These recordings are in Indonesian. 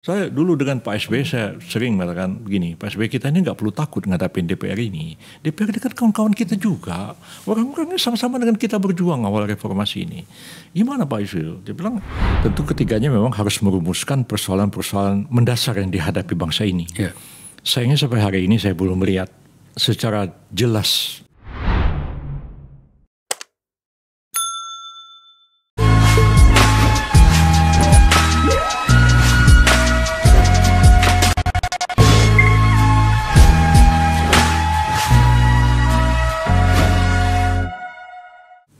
Saya dulu dengan Pak SBY saya sering mengatakan begini, Pak SBY kita ini nggak perlu takut ngadapin DPR ini. DPR dekat kawan-kawan kita juga. Orang-orangnya sama-sama dengan kita berjuang awal reformasi ini. Gimana Pak Isu? Dia bilang, tentu ketiganya memang harus merumuskan persoalan-persoalan mendasar yang dihadapi bangsa ini. Yeah. Sayangnya sampai hari ini saya belum melihat secara jelas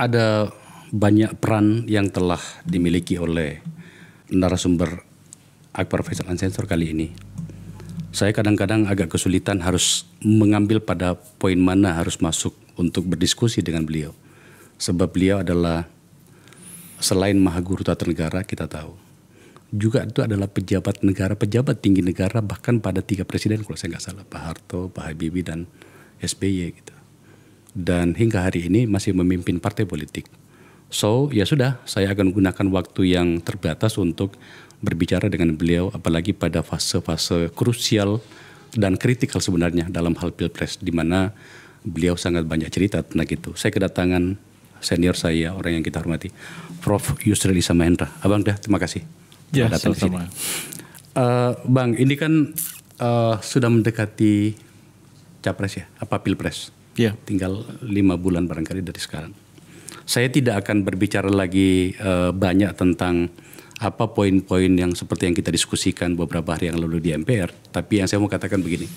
ada banyak peran yang telah dimiliki oleh narasumber Akbar Faisal Ansensor kali ini. Saya kadang-kadang agak kesulitan harus mengambil pada poin mana harus masuk untuk berdiskusi dengan beliau. Sebab beliau adalah selain maha guru tata negara kita tahu. Juga itu adalah pejabat negara, pejabat tinggi negara bahkan pada tiga presiden kalau saya nggak salah, Pak Harto, Pak Habibie dan SBY gitu dan hingga hari ini masih memimpin partai politik. So, ya sudah, saya akan gunakan waktu yang terbatas untuk berbicara dengan beliau, apalagi pada fase-fase krusial dan kritikal sebenarnya dalam hal pilpres, di mana beliau sangat banyak cerita tentang itu. Saya kedatangan senior saya, orang yang kita hormati, Prof. Yusril Isa Mahendra. Abang dah, terima kasih. Ya, selamat sama Uh, eh, bang, ini kan uh, sudah mendekati capres ya, apa pilpres? Yeah. Tinggal lima bulan barangkali dari sekarang. Saya tidak akan berbicara lagi uh, banyak tentang apa poin-poin yang seperti yang kita diskusikan beberapa hari yang lalu di MPR. Tapi yang saya mau katakan begini,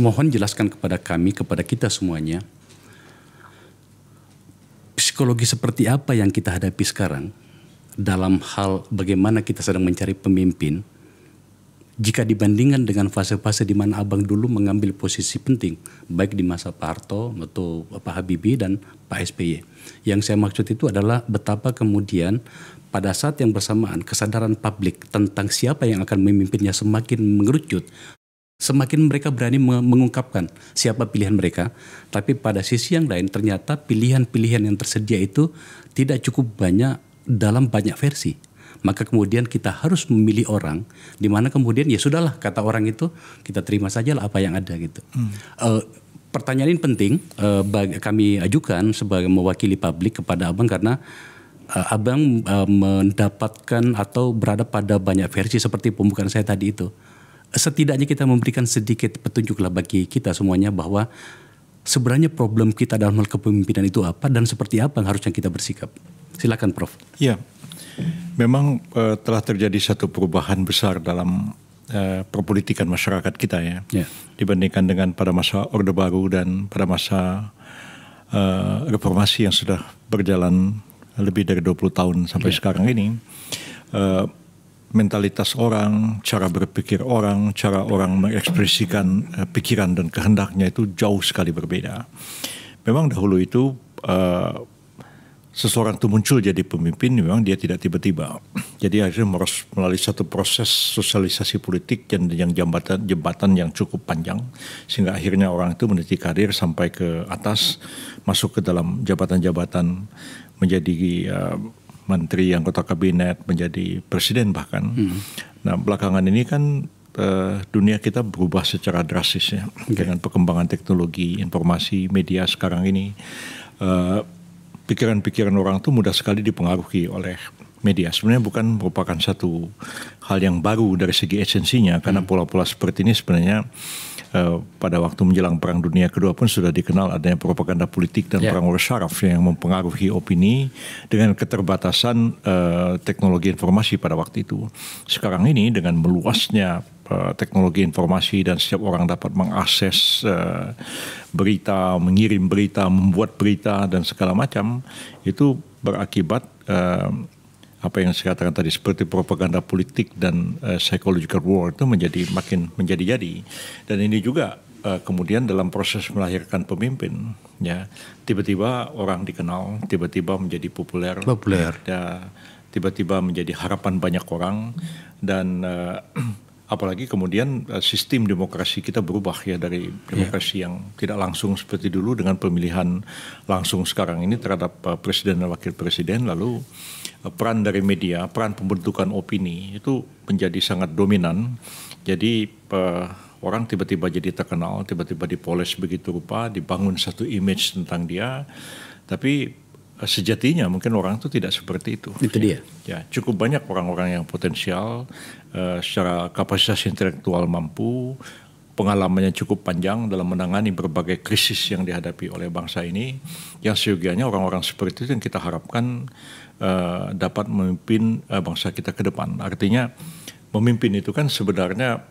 mohon jelaskan kepada kami, kepada kita semuanya, psikologi seperti apa yang kita hadapi sekarang dalam hal bagaimana kita sedang mencari pemimpin jika dibandingkan dengan fase-fase di mana Abang dulu mengambil posisi penting, baik di masa Pak Harto atau Pak Habibie dan Pak SBY. Yang saya maksud itu adalah betapa kemudian pada saat yang bersamaan kesadaran publik tentang siapa yang akan memimpinnya semakin mengerucut, semakin mereka berani mengungkapkan siapa pilihan mereka. Tapi pada sisi yang lain ternyata pilihan-pilihan yang tersedia itu tidak cukup banyak dalam banyak versi maka kemudian kita harus memilih orang di mana kemudian ya sudahlah kata orang itu kita terima saja lah apa yang ada gitu. Hmm. Uh, pertanyaan ini penting uh, eh, bagi, kami ajukan sebagai mewakili publik kepada abang karena uh, abang uh, mendapatkan atau berada pada banyak versi seperti pembukaan saya tadi itu. Setidaknya kita memberikan sedikit petunjuklah bagi kita semuanya bahwa sebenarnya problem kita dalam hal kepemimpinan itu apa dan seperti apa yang harusnya kita bersikap. Silakan Prof. Ya, Memang uh, telah terjadi satu perubahan besar dalam uh, perpolitikan masyarakat kita ya, yeah. dibandingkan dengan pada masa Orde Baru dan pada masa uh, reformasi yang sudah berjalan lebih dari 20 tahun sampai yeah. sekarang ini. Uh, mentalitas orang, cara berpikir orang, cara orang mengekspresikan uh, pikiran dan kehendaknya itu jauh sekali berbeda. Memang dahulu itu uh, seseorang itu muncul jadi pemimpin memang dia tidak tiba-tiba. Jadi akhirnya melalui satu proses sosialisasi politik dan yang jembatan jembatan yang cukup panjang sehingga akhirnya orang itu meniti karir sampai ke atas masuk ke dalam jabatan-jabatan menjadi uh, menteri anggota kabinet menjadi presiden bahkan. Hmm. Nah, belakangan ini kan uh, dunia kita berubah secara drastis ya okay. dengan perkembangan teknologi informasi media sekarang ini. Uh, pikiran-pikiran orang itu mudah sekali dipengaruhi oleh media. Sebenarnya bukan merupakan satu hal yang baru dari segi esensinya, karena hmm. pola-pola seperti ini sebenarnya uh, pada waktu menjelang Perang Dunia Kedua pun sudah dikenal adanya propaganda politik dan yeah. perang war syaraf yang mempengaruhi opini dengan keterbatasan uh, teknologi informasi pada waktu itu. Sekarang ini dengan meluasnya Eh, teknologi informasi dan setiap orang dapat mengakses eh, berita, mengirim berita, membuat berita dan segala macam itu berakibat eh, apa yang saya katakan tadi seperti propaganda politik dan psychological war itu menjadi makin menjadi-jadi dan ini juga kemudian dalam proses melahirkan pemimpin ya tiba-tiba orang dikenal tiba-tiba menjadi populer populer ya tiba-tiba menjadi harapan banyak orang dan uh, apalagi kemudian eh, sistem demokrasi kita berubah ya dari iya. demokrasi yeah. yang tidak langsung seperti dulu dengan pemilihan langsung sekarang ini terhadap eh, presiden dan wakil presiden lalu eh, peran dari media peran pembentukan opini itu menjadi sangat dominan jadi orang tiba-tiba jadi terkenal tiba-tiba dipoles begitu rupa dibangun satu image tentang dia tapi sejatinya mungkin orang itu tidak seperti itu. Itu dia. Ya, cukup banyak orang-orang yang potensial uh, secara kapasitas intelektual mampu, pengalamannya cukup panjang dalam menangani berbagai krisis yang dihadapi oleh bangsa ini. Yang seyogianya orang-orang seperti itu yang kita harapkan uh, dapat memimpin uh, bangsa kita ke depan. Artinya memimpin itu kan sebenarnya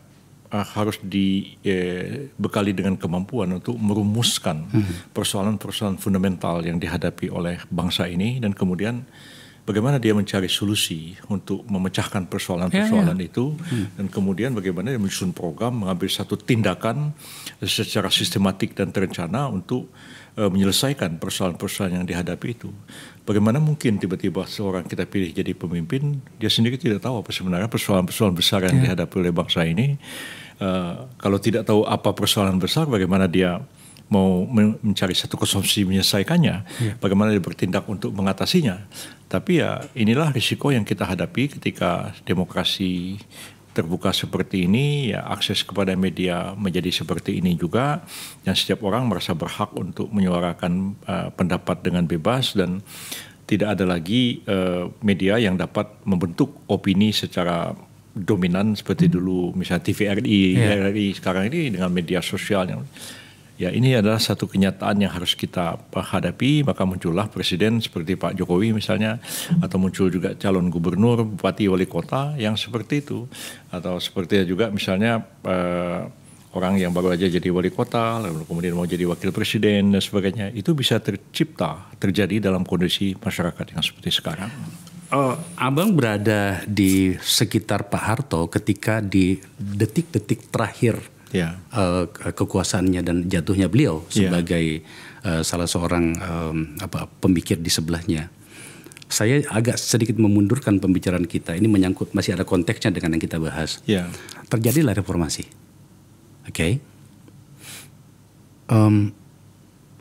uh, harus dibekali eh, dengan kemampuan untuk merumuskan hmm. persoalan-persoalan fundamental yang dihadapi oleh bangsa ini dan kemudian bagaimana dia mencari solusi untuk memecahkan persoalan-persoalan ya, ya. itu hmm. dan kemudian bagaimana dia menyusun program mengambil satu tindakan secara sistematik dan terencana untuk Eh, menyelesaikan persoalan-persoalan yang dihadapi itu. Bagaimana mungkin tiba-tiba seorang kita pilih jadi pemimpin, dia sendiri tidak tahu apa sebenarnya persoalan-persoalan besar yang yeah. dihadapi oleh bangsa ini. Uh, kalau tidak tahu apa persoalan besar, bagaimana dia mau mencari satu konsumsi menyelesaikannya, yeah. bagaimana dia bertindak untuk mengatasinya. Tapi ya inilah risiko yang kita hadapi ketika demokrasi terbuka seperti ini, ya akses kepada media menjadi seperti ini juga, dan setiap orang merasa berhak untuk menyuarakan uh, pendapat dengan bebas dan tidak ada lagi uh, media yang dapat membentuk opini secara dominan seperti dulu misalnya TVRI, yeah. RRI sekarang ini dengan media sosial yang Ya ini adalah satu kenyataan yang harus kita hadapi, maka muncullah presiden seperti Pak Jokowi misalnya, atau muncul juga calon gubernur, bupati, wali kota yang seperti itu, atau seperti juga misalnya eh, orang yang baru aja jadi wali kota, lalu kemudian mau jadi wakil presiden dan sebagainya, itu bisa tercipta terjadi dalam kondisi masyarakat yang seperti sekarang. Oh, abang berada di sekitar Pak Harto ketika di detik-detik terakhir yeah. Iya. uh, kekuasaannya dan jatuhnya beliau iya. sebagai yeah. uh, salah seorang um, apa pemikir di sebelahnya. Saya agak sedikit memundurkan pembicaraan kita. Ini menyangkut masih ada konteksnya dengan yang kita bahas. Yeah. Terjadilah reformasi. Oke. Okay? Um,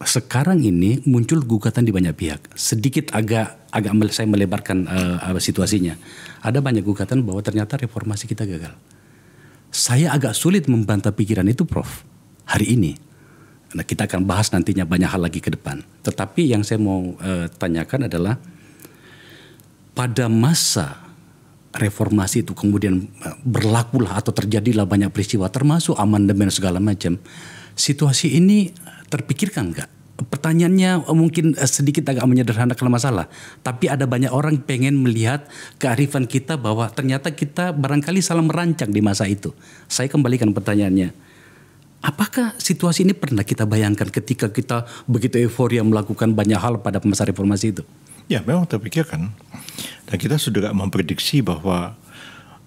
sekarang ini muncul gugatan di banyak pihak. Sedikit agak agak saya melebarkan uh, situasinya. Ada banyak gugatan bahwa ternyata reformasi kita gagal. Saya agak sulit membantah pikiran itu Prof. Hari ini. Nah, kita akan bahas nantinya banyak hal lagi ke depan. Tetapi yang saya mau e, tanyakan adalah pada masa reformasi itu kemudian eh, berlakulah atau terjadilah banyak peristiwa termasuk amandemen segala macam. Situasi ini terpikirkan nggak? pertanyaannya eh, mungkin eh, sedikit agak menyederhana menyederhanakan masalah, tapi ada banyak orang pengen melihat kearifan kita bahwa ternyata kita barangkali salah merancang di masa itu. Saya kembalikan pertanyaannya. Apakah situasi ini pernah kita bayangkan ketika kita begitu euforia melakukan banyak hal pada masa reformasi itu? Ya, memang terpikirkan. Dan kita sudah memprediksi bahwa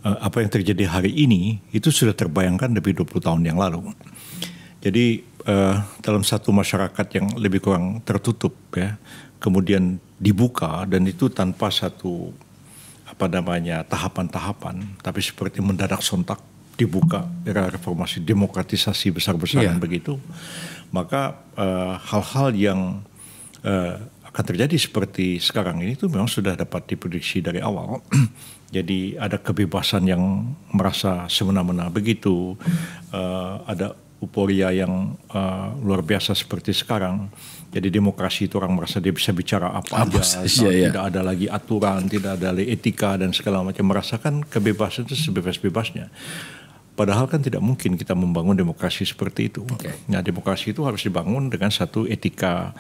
eh, apa yang terjadi hari ini itu sudah terbayangkan lebih 20 tahun yang lalu. Jadi uh, dalam satu masyarakat yang lebih kurang tertutup ya kemudian dibuka dan itu tanpa satu apa namanya tahapan-tahapan tapi seperti mendadak sontak dibuka era reformasi demokratisasi besar-besaran yeah. begitu maka eh, hal-hal uh, yang uh, akan terjadi seperti sekarang ini itu memang sudah dapat diprediksi dari awal jadi ada kebebasan yang merasa semena-mena begitu uh, ada euforia yang uh, luar biasa seperti sekarang. Jadi demokrasi itu orang merasa dia bisa bicara apa, apa aja, iya, iya, tidak ada lagi aturan, tidak ada lagi etika dan segala macam. Merasakan kebebasan itu sebebas-bebasnya. Padahal kan tidak mungkin kita membangun demokrasi seperti itu. Okay. Nah, demokrasi itu harus dibangun dengan satu etika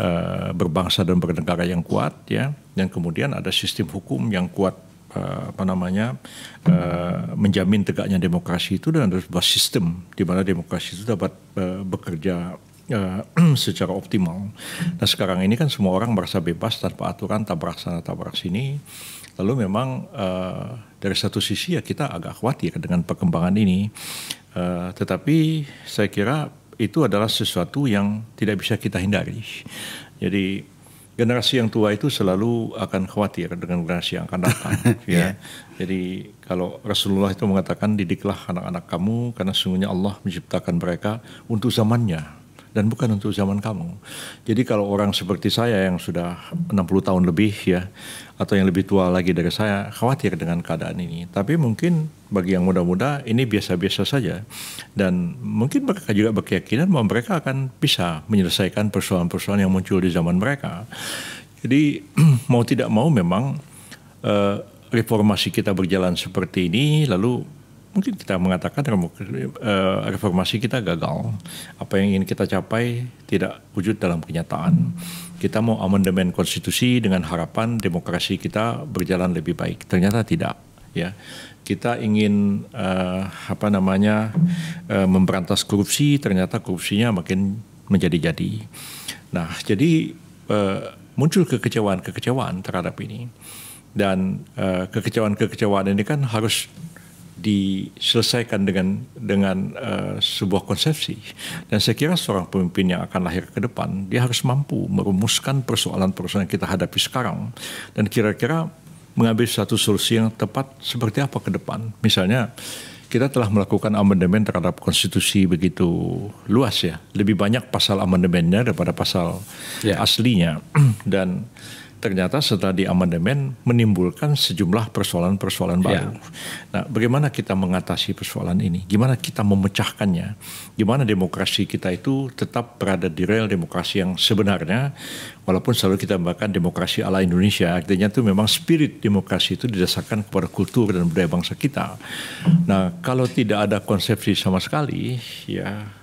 uh, berbangsa dan bernegara yang kuat, ya. Dan kemudian ada sistem hukum yang kuat Eh, apa namanya eh, menjamin tegaknya demokrasi itu dan ada sebuah sistem di mana demokrasi itu dapat eh, bekerja secara optimal. Nah sekarang ini kan semua orang merasa bebas tanpa aturan tabrak sana tabrak sini. Lalu memang dari satu sisi ya kita agak khawatir dengan perkembangan ini. tetapi saya kira itu adalah sesuatu yang tidak bisa kita hindari. Jadi generasi yang tua itu selalu akan khawatir dengan generasi yang akan datang. ya. Yeah. Jadi kalau Rasulullah itu mengatakan didiklah anak-anak kamu karena sungguhnya Allah menciptakan mereka untuk zamannya dan bukan untuk zaman kamu. Jadi kalau orang seperti saya yang sudah 60 tahun lebih ya atau yang lebih tua lagi dari saya khawatir dengan keadaan ini. Tapi mungkin bagi yang muda-muda ini biasa-biasa saja dan mungkin mereka juga berkeyakinan bahwa mereka akan bisa menyelesaikan persoalan-persoalan yang muncul di zaman mereka. Jadi mau tidak mau memang uh, reformasi kita berjalan seperti ini lalu mungkin kita mengatakan eh, reformasi kita gagal. Apa yang ingin kita capai tidak wujud dalam kenyataan. Kita mau amandemen konstitusi dengan harapan demokrasi kita berjalan lebih baik. Ternyata tidak. Ya, kita ingin uh, apa namanya uh, memberantas korupsi. Ternyata korupsinya makin menjadi-jadi. Nah, jadi uh, muncul kekecewaan-kekecewaan terhadap ini. Dan kekecewaan-kekecewaan uh, kekecewaan -kekecewaan ini kan harus diselesaikan dengan dengan uh, sebuah konsepsi dan saya kira seorang pemimpin yang akan lahir ke depan dia harus mampu merumuskan persoalan-persoalan yang kita hadapi sekarang dan kira-kira mengambil satu solusi yang tepat seperti apa ke depan misalnya kita telah melakukan amandemen terhadap konstitusi begitu luas ya lebih banyak pasal amandemennya daripada pasal yeah. aslinya dan ternyata setelah di amandemen menimbulkan sejumlah persoalan-persoalan ya. baru. Ya. Nah, bagaimana kita mengatasi persoalan ini? Gimana kita memecahkannya? Gimana demokrasi kita itu tetap berada di rel demokrasi yang sebenarnya walaupun selalu kita bahkan demokrasi ala Indonesia, artinya itu memang spirit demokrasi itu didasarkan kepada kultur dan budaya bangsa kita. Nah, kalau tidak ada konsepsi sama sekali, ya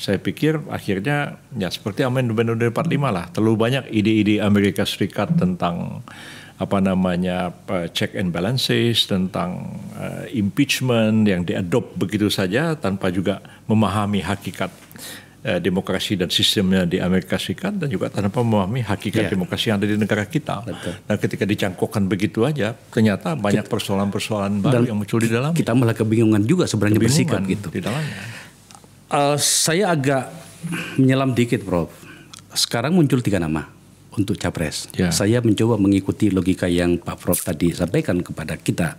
saya pikir akhirnya ya seperti amandemen UUD 45 lah terlalu banyak ide-ide Amerika Serikat tentang apa namanya check and balances tentang uh, impeachment yang diadop begitu saja tanpa juga memahami hakikat eh, demokrasi dan sistemnya di Amerika Serikat dan juga tanpa memahami hakikat yeah. demokrasi yang ada di negara kita. Betul. Nah, ketika dicangkokkan begitu aja, ternyata banyak persoalan-persoalan baru yang muncul di dalam. Kita malah kebingungan juga sebenarnya bersikap gitu. Di dalamnya. Uh, saya agak menyelam dikit, Prof. Sekarang muncul tiga nama untuk capres. Yeah. Saya mencoba mengikuti logika yang Pak Prof tadi sampaikan kepada kita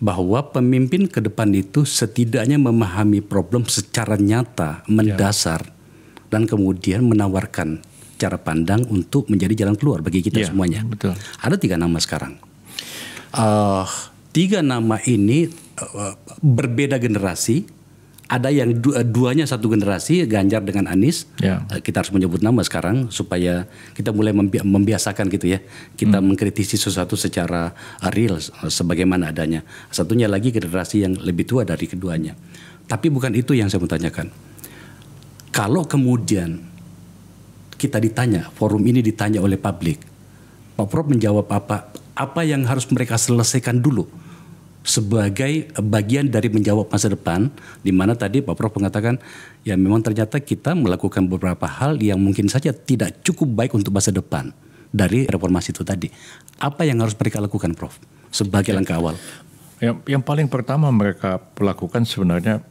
bahwa pemimpin ke depan itu setidaknya memahami problem secara nyata, ya. mendasar, yeah. dan kemudian menawarkan cara pandang untuk menjadi jalan keluar bagi kita yeah, semuanya. Betul. Ada tiga nama sekarang. Uh, tiga nama ini uh, berbeda generasi, ada yang du eh, duanya satu generasi Ganjar dengan Anies. Ya. Eh, kita harus menyebut nama sekarang supaya kita mulai membi membiasakan gitu ya. Kita hmm. mengkritisi sesuatu secara eh, real sebagaimana adanya. Satunya lagi generasi yang lebih tua dari keduanya. Tapi bukan itu yang saya mau tanyakan. Kalau kemudian kita ditanya, forum ini ditanya oleh publik, Pak Prof menjawab apa? Apa yang harus mereka selesaikan dulu? sebagai bagian dari menjawab masa depan di mana tadi Pak Prof mengatakan ya memang ternyata kita melakukan beberapa hal yang mungkin saja tidak cukup baik untuk masa depan dari reformasi itu tadi. Apa yang harus mereka lakukan Prof sebagai langkah awal? Yang, yang paling pertama mereka lakukan sebenarnya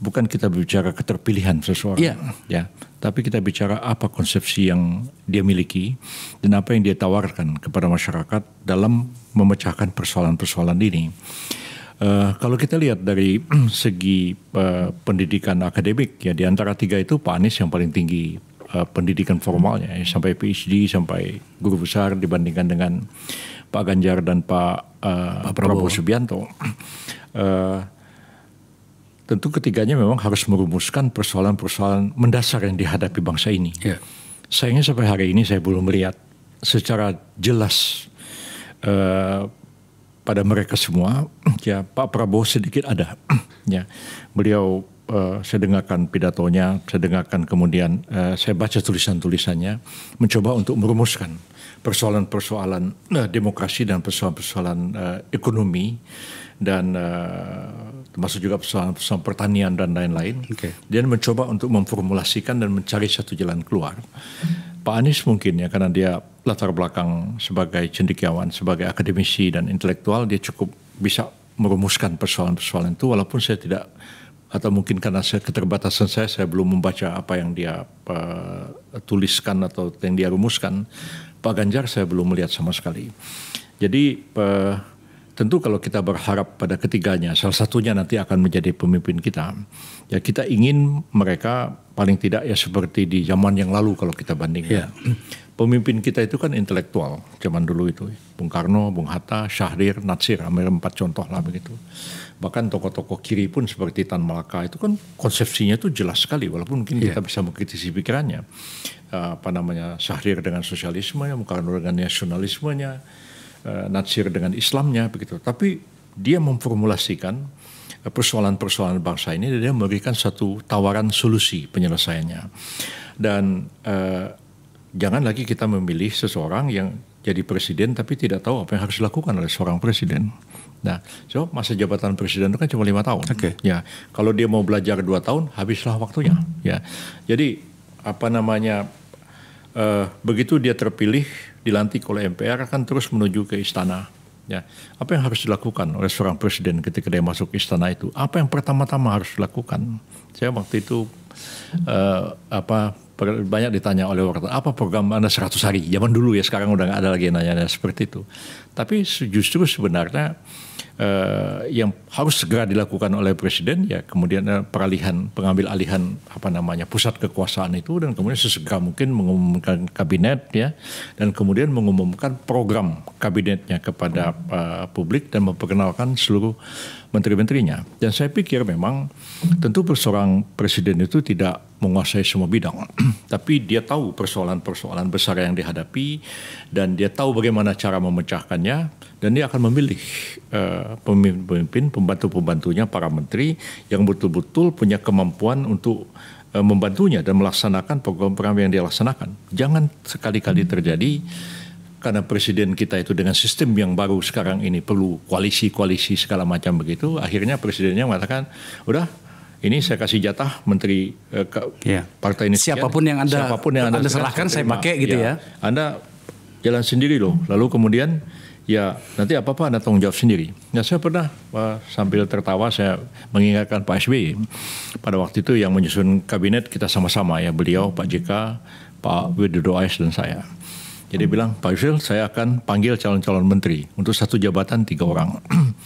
bukan kita bicara keterpilihan seseorang yeah. ya, tapi kita bicara apa konsepsi yang dia miliki dan apa yang dia tawarkan kepada masyarakat dalam memecahkan persoalan-persoalan ini. Uh, kalau kita lihat dari segi uh, pendidikan akademik ya di antara tiga itu Pak Anies yang paling tinggi uh, pendidikan formalnya ya, sampai PhD sampai guru besar dibandingkan dengan Pak Ganjar dan Pak, uh, Pak Prabowo. Prabowo Subianto. Uh, tentu ketiganya memang harus merumuskan persoalan-persoalan mendasar yang dihadapi bangsa ini. Yeah. Sayangnya sampai hari ini saya belum melihat secara jelas Eh, pada mereka semua ya Pak Prabowo sedikit ada ya beliau uh, saya dengarkan pidatonya saya dengarkan kemudian uh, saya baca tulisan-tulisannya mencoba untuk merumuskan persoalan-persoalan uh, demokrasi dan persoalan-persoalan uh, ekonomi dan uh, termasuk juga persoalan-persoalan pertanian dan lain-lain okay. dan mencoba untuk memformulasikan dan mencari satu jalan keluar Pak Anies mungkin ya karena dia latar belakang sebagai cendekiawan, sebagai akademisi dan intelektual dia cukup bisa merumuskan persoalan-persoalan itu walaupun saya tidak atau mungkin karena saya keterbatasan saya saya belum membaca apa yang dia uh, tuliskan atau yang dia rumuskan Pak Ganjar saya belum melihat sama sekali jadi uh, tentu kalau kita berharap pada ketiganya salah satunya nanti akan menjadi pemimpin kita ya kita ingin mereka paling tidak ya seperti di zaman yang lalu kalau kita bandingkan. Yeah. Ya. Pemimpin kita itu kan intelektual zaman dulu itu. Bung Karno, Bung Hatta, Syahrir, Natsir, hampir empat contoh lah begitu. Bahkan tokoh-tokoh kiri pun seperti Tan Malaka itu kan konsepsinya itu jelas sekali walaupun mungkin yeah. kita bisa mengkritisi pikirannya. Eh, apa namanya Syahrir dengan sosialisme, Bung Karno dengan nasionalismenya, eh, Natsir dengan Islamnya begitu. Tapi dia memformulasikan persoalan-persoalan bangsa ini dia memberikan satu tawaran solusi penyelesaiannya dan eh, jangan lagi kita memilih seseorang yang jadi presiden tapi tidak tahu apa yang harus dilakukan oleh seorang presiden. Nah, so masa jabatan presiden itu kan cuma lima tahun. Okay. Ya, kalau dia mau belajar dua tahun, habislah waktunya. Hmm. Ya, jadi apa namanya uh, begitu dia terpilih dilantik oleh MPR akan terus menuju ke istana Ya, apa yang harus dilakukan oleh seorang presiden ketika dia masuk istana itu? Apa yang pertama-tama harus dilakukan? Saya waktu itu uh, apa banyak ditanya oleh wartawan apa program anda 100 hari zaman dulu ya sekarang udah nggak ada lagi nanya, nanya seperti itu tapi justru sebenarnya uh, yang harus segera dilakukan oleh presiden ya kemudian eh, peralihan pengambil alihan apa namanya pusat kekuasaan itu dan kemudian sesegera mungkin mengumumkan kabinet ya dan kemudian mengumumkan program kabinetnya kepada uh, publik dan memperkenalkan seluruh menteri-menterinya dan saya pikir memang tentu seorang presiden itu tidak menguasai semua bidang tapi dia tahu persoalan-persoalan besar yang dihadapi dan dia tahu bagaimana cara memecahkannya dan dia akan memilih uh, pemimpin-pemimpin, pembantu-pembantunya, para menteri yang betul-betul punya kemampuan untuk uh, membantunya dan melaksanakan program-program yang dia laksanakan. Jangan sekali-kali hmm. terjadi karena presiden kita itu dengan sistem yang baru sekarang ini perlu koalisi-koalisi segala macam begitu, akhirnya presidennya mengatakan, udah ini saya kasih jatah menteri eh, ke yeah. partai ini siapapun yang anda siapapun yang anda, anda serahkan saya pakai gitu ya. ya. Anda jalan sendiri loh. Lalu kemudian ya nanti apa-apa anda tanggung jawab sendiri. Ya saya pernah wah, sambil tertawa saya mengingatkan Pak SBY pada waktu itu yang menyusun kabinet kita sama-sama ya beliau Pak JK, Pak Widodo Ais dan saya. Jadi bilang Pak Yusril saya akan panggil calon-calon menteri untuk satu jabatan tiga orang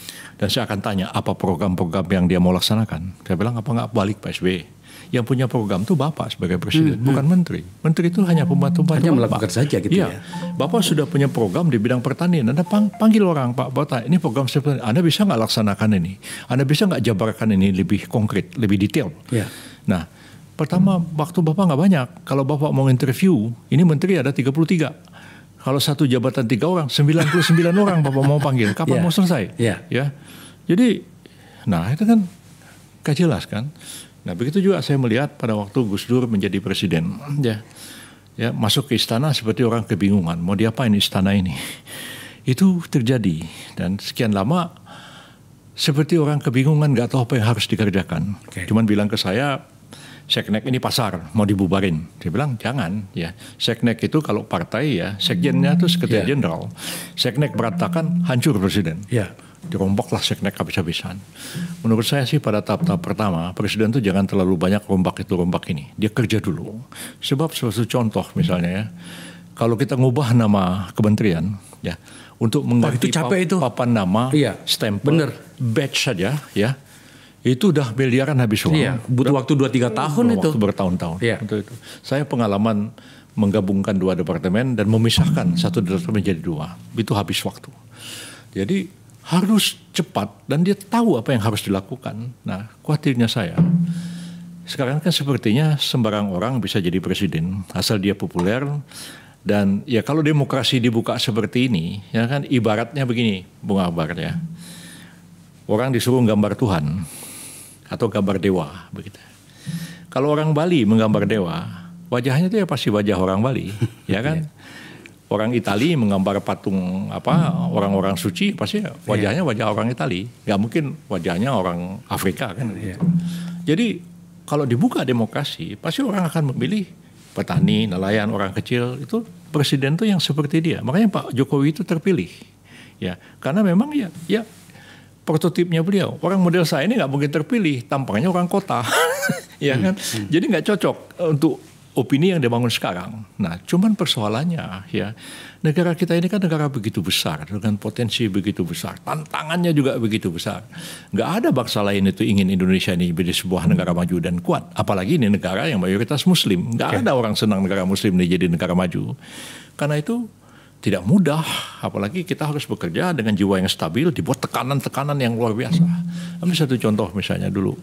dan saya akan tanya apa program-program yang dia mau laksanakan. Saya bilang apa nggak balik Pak SBY yang punya program itu Bapak sebagai presiden, hmm, hmm. bukan menteri. Menteri itu hanya pembantu-pembantu Hanya melakukan saja gitu ya. ya. Bapak sudah punya program di bidang pertanian. Anda panggil orang Pak Bapak, ini program seperti Anda bisa nggak laksanakan ini? Anda bisa nggak jabarkan ini lebih konkret, lebih detail? Ya. Nah, pertama hmm. waktu Bapak nggak banyak. Kalau Bapak mau interview, ini menteri ada 33 kalau satu jabatan tiga orang, 99 orang Bapak mau panggil, kapan yeah. mau selesai? Yeah. Ya. Jadi, nah itu kan gak jelas kan. Nah begitu juga saya melihat pada waktu Gus Dur menjadi presiden, ya, ya masuk ke istana seperti orang kebingungan, mau diapain istana ini? Itu terjadi dan sekian lama seperti orang kebingungan, nggak tahu apa yang harus dikerjakan. Okay. Cuman bilang ke saya, Seknek ini pasar mau dibubarin. Dia bilang jangan ya. Seknek itu kalau partai ya sekjennya itu hmm, sekretaris yeah. jenderal. Seknek berantakan hancur presiden. Yeah dirombaklah seknek habis-habisan. Menurut saya sih pada tahap-tahap pertama, presiden tuh jangan terlalu banyak rombak itu rombak ini. Dia kerja dulu. Sebab suatu contoh misalnya ya, kalau kita ngubah nama kementerian, ya, untuk nah, mengganti oh, itu. papan nama, iya, stempel, bener. badge saja, ya, itu udah miliaran habis uang. Iya, butuh waktu 2-3 tahun itu. Waktu bertahun-tahun. Iya. itu. Saya pengalaman menggabungkan dua departemen dan memisahkan satu departemen menjadi dua. Itu habis waktu. Jadi harus cepat dan dia tahu apa yang harus dilakukan. Nah, khawatirnya saya sekarang kan sepertinya sembarang orang bisa jadi presiden asal dia populer dan ya kalau demokrasi dibuka seperti ini ya kan ibaratnya begini bunga Akbar ya. Orang disuruh gambar Tuhan atau gambar dewa begitu. Kalau orang Bali menggambar dewa, wajahnya itu ya pasti wajah orang Bali, ya kan? Iya orang Itali menggambar patung apa orang-orang suci pasti ya, iya. wajahnya yeah. wajah orang Itali nggak mungkin wajahnya orang Afrika kan yeah. Gitu. jadi kalau dibuka demokrasi pasti orang akan memilih petani nelayan orang kecil itu presiden tuh yang seperti dia makanya Pak Jokowi itu terpilih ya karena memang ya ya prototipnya beliau orang model saya ini nggak mungkin terpilih tampangnya orang kota ya hmm, kan hmm. jadi nggak cocok untuk opini yang dibangun sekarang. Nah, cuman persoalannya ya, negara kita ini kan negara begitu besar dengan potensi begitu besar, tantangannya juga begitu besar. Gak ada bangsa lain itu ingin Indonesia ini menjadi sebuah negara maju dan kuat, apalagi ini negara yang mayoritas muslim. gak okay. ada orang senang negara muslim ini jadi negara maju. Karena itu tidak mudah, apalagi kita harus bekerja dengan jiwa yang stabil, dibuat tekanan-tekanan yang luar biasa. Ambil satu contoh misalnya dulu,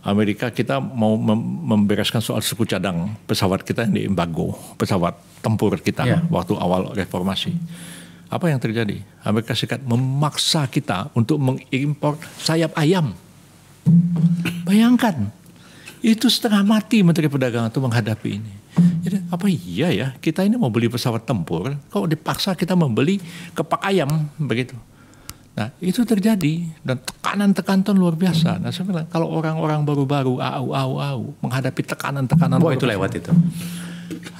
Amerika kita mau mem membereskan soal suku cadang pesawat kita yang di pesawat tempur kita yeah. waktu awal reformasi. Apa yang terjadi? Amerika Serikat memaksa kita untuk mengimpor sayap ayam. Bayangkan, itu setengah mati Menteri Perdagangan itu menghadapi ini jadi apa iya ya kita ini mau beli pesawat tempur, kok dipaksa kita membeli kepak ayam begitu. Nah itu terjadi dan tekanan-tekanan luar biasa. Nah saya bilang kalau orang-orang baru-baru au au au menghadapi tekanan-tekanan. Wah itu lewat itu.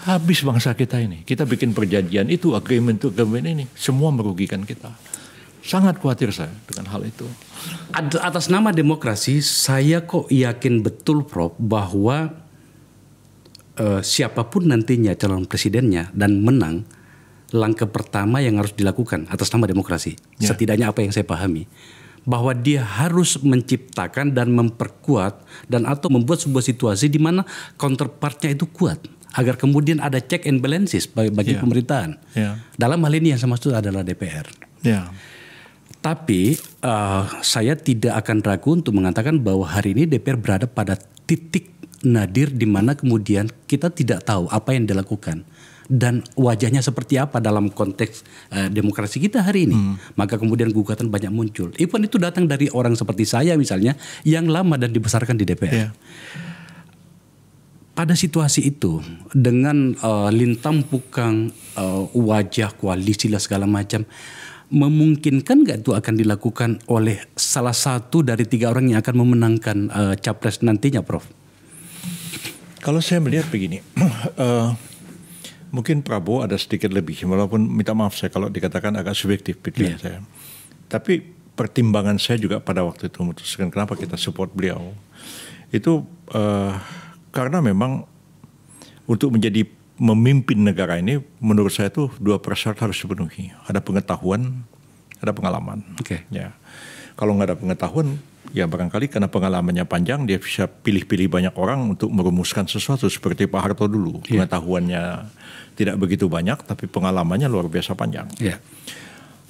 Habis bangsa kita ini. Kita bikin perjanjian itu, agreement itu agreement ini. Semua merugikan kita sangat khawatir saya dengan hal itu. Atas nama demokrasi, saya kok yakin betul, Prof, bahwa uh, siapapun nantinya calon presidennya dan menang, langkah pertama yang harus dilakukan atas nama demokrasi, yeah. setidaknya apa yang saya pahami, bahwa dia harus menciptakan dan memperkuat dan atau membuat sebuah situasi di mana counterpartnya itu kuat agar kemudian ada check and balances bagi, yeah. pemerintahan. Yeah. Dalam hal ini yang saya maksud adalah DPR. Yeah. Tapi uh, saya tidak akan ragu untuk mengatakan bahwa hari ini DPR berada pada titik nadir di mana kemudian kita tidak tahu apa yang dilakukan dan wajahnya seperti apa dalam konteks uh, demokrasi kita hari ini. Hmm. Maka kemudian gugatan banyak muncul. Even itu datang dari orang seperti saya misalnya yang lama dan dibesarkan di DPR. Yeah. Pada situasi itu dengan uh, eh, lintam pukang uh, wajah koalisi lah segala macam memungkinkan nggak itu akan dilakukan oleh salah satu dari tiga orang yang akan memenangkan uh, capres nantinya, Prof? Kalau saya melihat begini, uh, mungkin Prabowo ada sedikit lebih, walaupun minta maaf saya kalau dikatakan agak subjektif pikiran yeah. saya. Tapi pertimbangan saya juga pada waktu itu memutuskan kenapa kita support beliau itu uh, karena memang untuk menjadi memimpin negara ini menurut saya itu dua persyarat harus dipenuhi. Ada pengetahuan, ada pengalaman. Oke. Okay. Ya. Kalau nggak ada pengetahuan, ya barangkali karena pengalamannya panjang dia bisa pilih-pilih banyak orang untuk merumuskan sesuatu seperti Pak Harto dulu yeah. pengetahuannya tidak begitu banyak tapi pengalamannya luar biasa panjang. Yeah.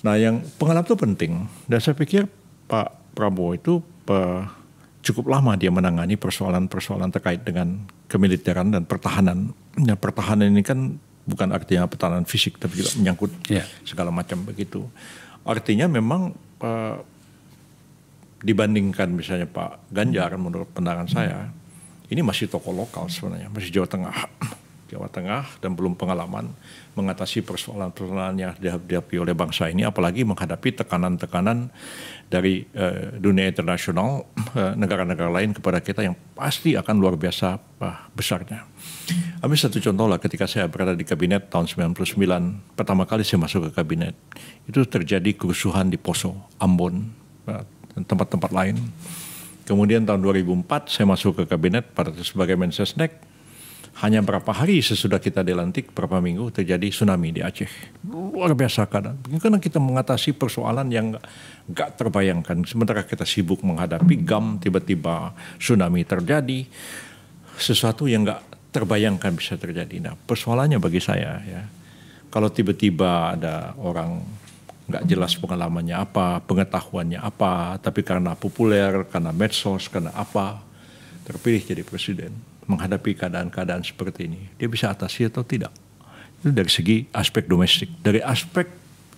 Nah yang pengalaman itu penting dan saya pikir Pak Prabowo itu cukup lama dia menangani persoalan-persoalan terkait dengan kemiliteran dan pertahanan. Nah pertahanan ini kan bukan artinya pertahanan fisik tapi juga menyangkut yeah. segala macam begitu. Artinya memang dibandingkan misalnya Pak Ganjar menurut pandangan saya ini masih toko lokal sebenarnya masih Jawa Tengah Jawa Tengah dan belum pengalaman mengatasi persoalan-persoalan yang dihadapi oleh bangsa ini apalagi menghadapi tekanan-tekanan dari uh, dunia internasional negara eh, negara-negara lain kepada kita yang pasti akan luar biasa uh, besarnya. Ambil satu contoh lah ketika saya berada di kabinet tahun 99 pertama kali saya masuk ke kabinet itu terjadi kerusuhan di Poso, Ambon, eh, tempat-tempat lain. Kemudian tahun 2004 saya masuk ke kabinet pada sebagai Mensesnek. Hanya berapa hari sesudah kita dilantik, berapa minggu terjadi tsunami di Aceh. Luar biasa keadaan. Karena kita mengatasi persoalan yang gak terbayangkan. Sementara kita sibuk menghadapi GAM, tiba-tiba tsunami terjadi. Sesuatu yang gak terbayangkan bisa terjadi. Nah, persoalannya bagi saya ya, kalau tiba-tiba ada orang nggak jelas pengalamannya apa, pengetahuannya apa, tapi karena populer, karena medsos, karena apa, terpilih jadi presiden menghadapi keadaan-keadaan seperti ini. Dia bisa atasi atau tidak. Itu dari segi aspek domestik, dari aspek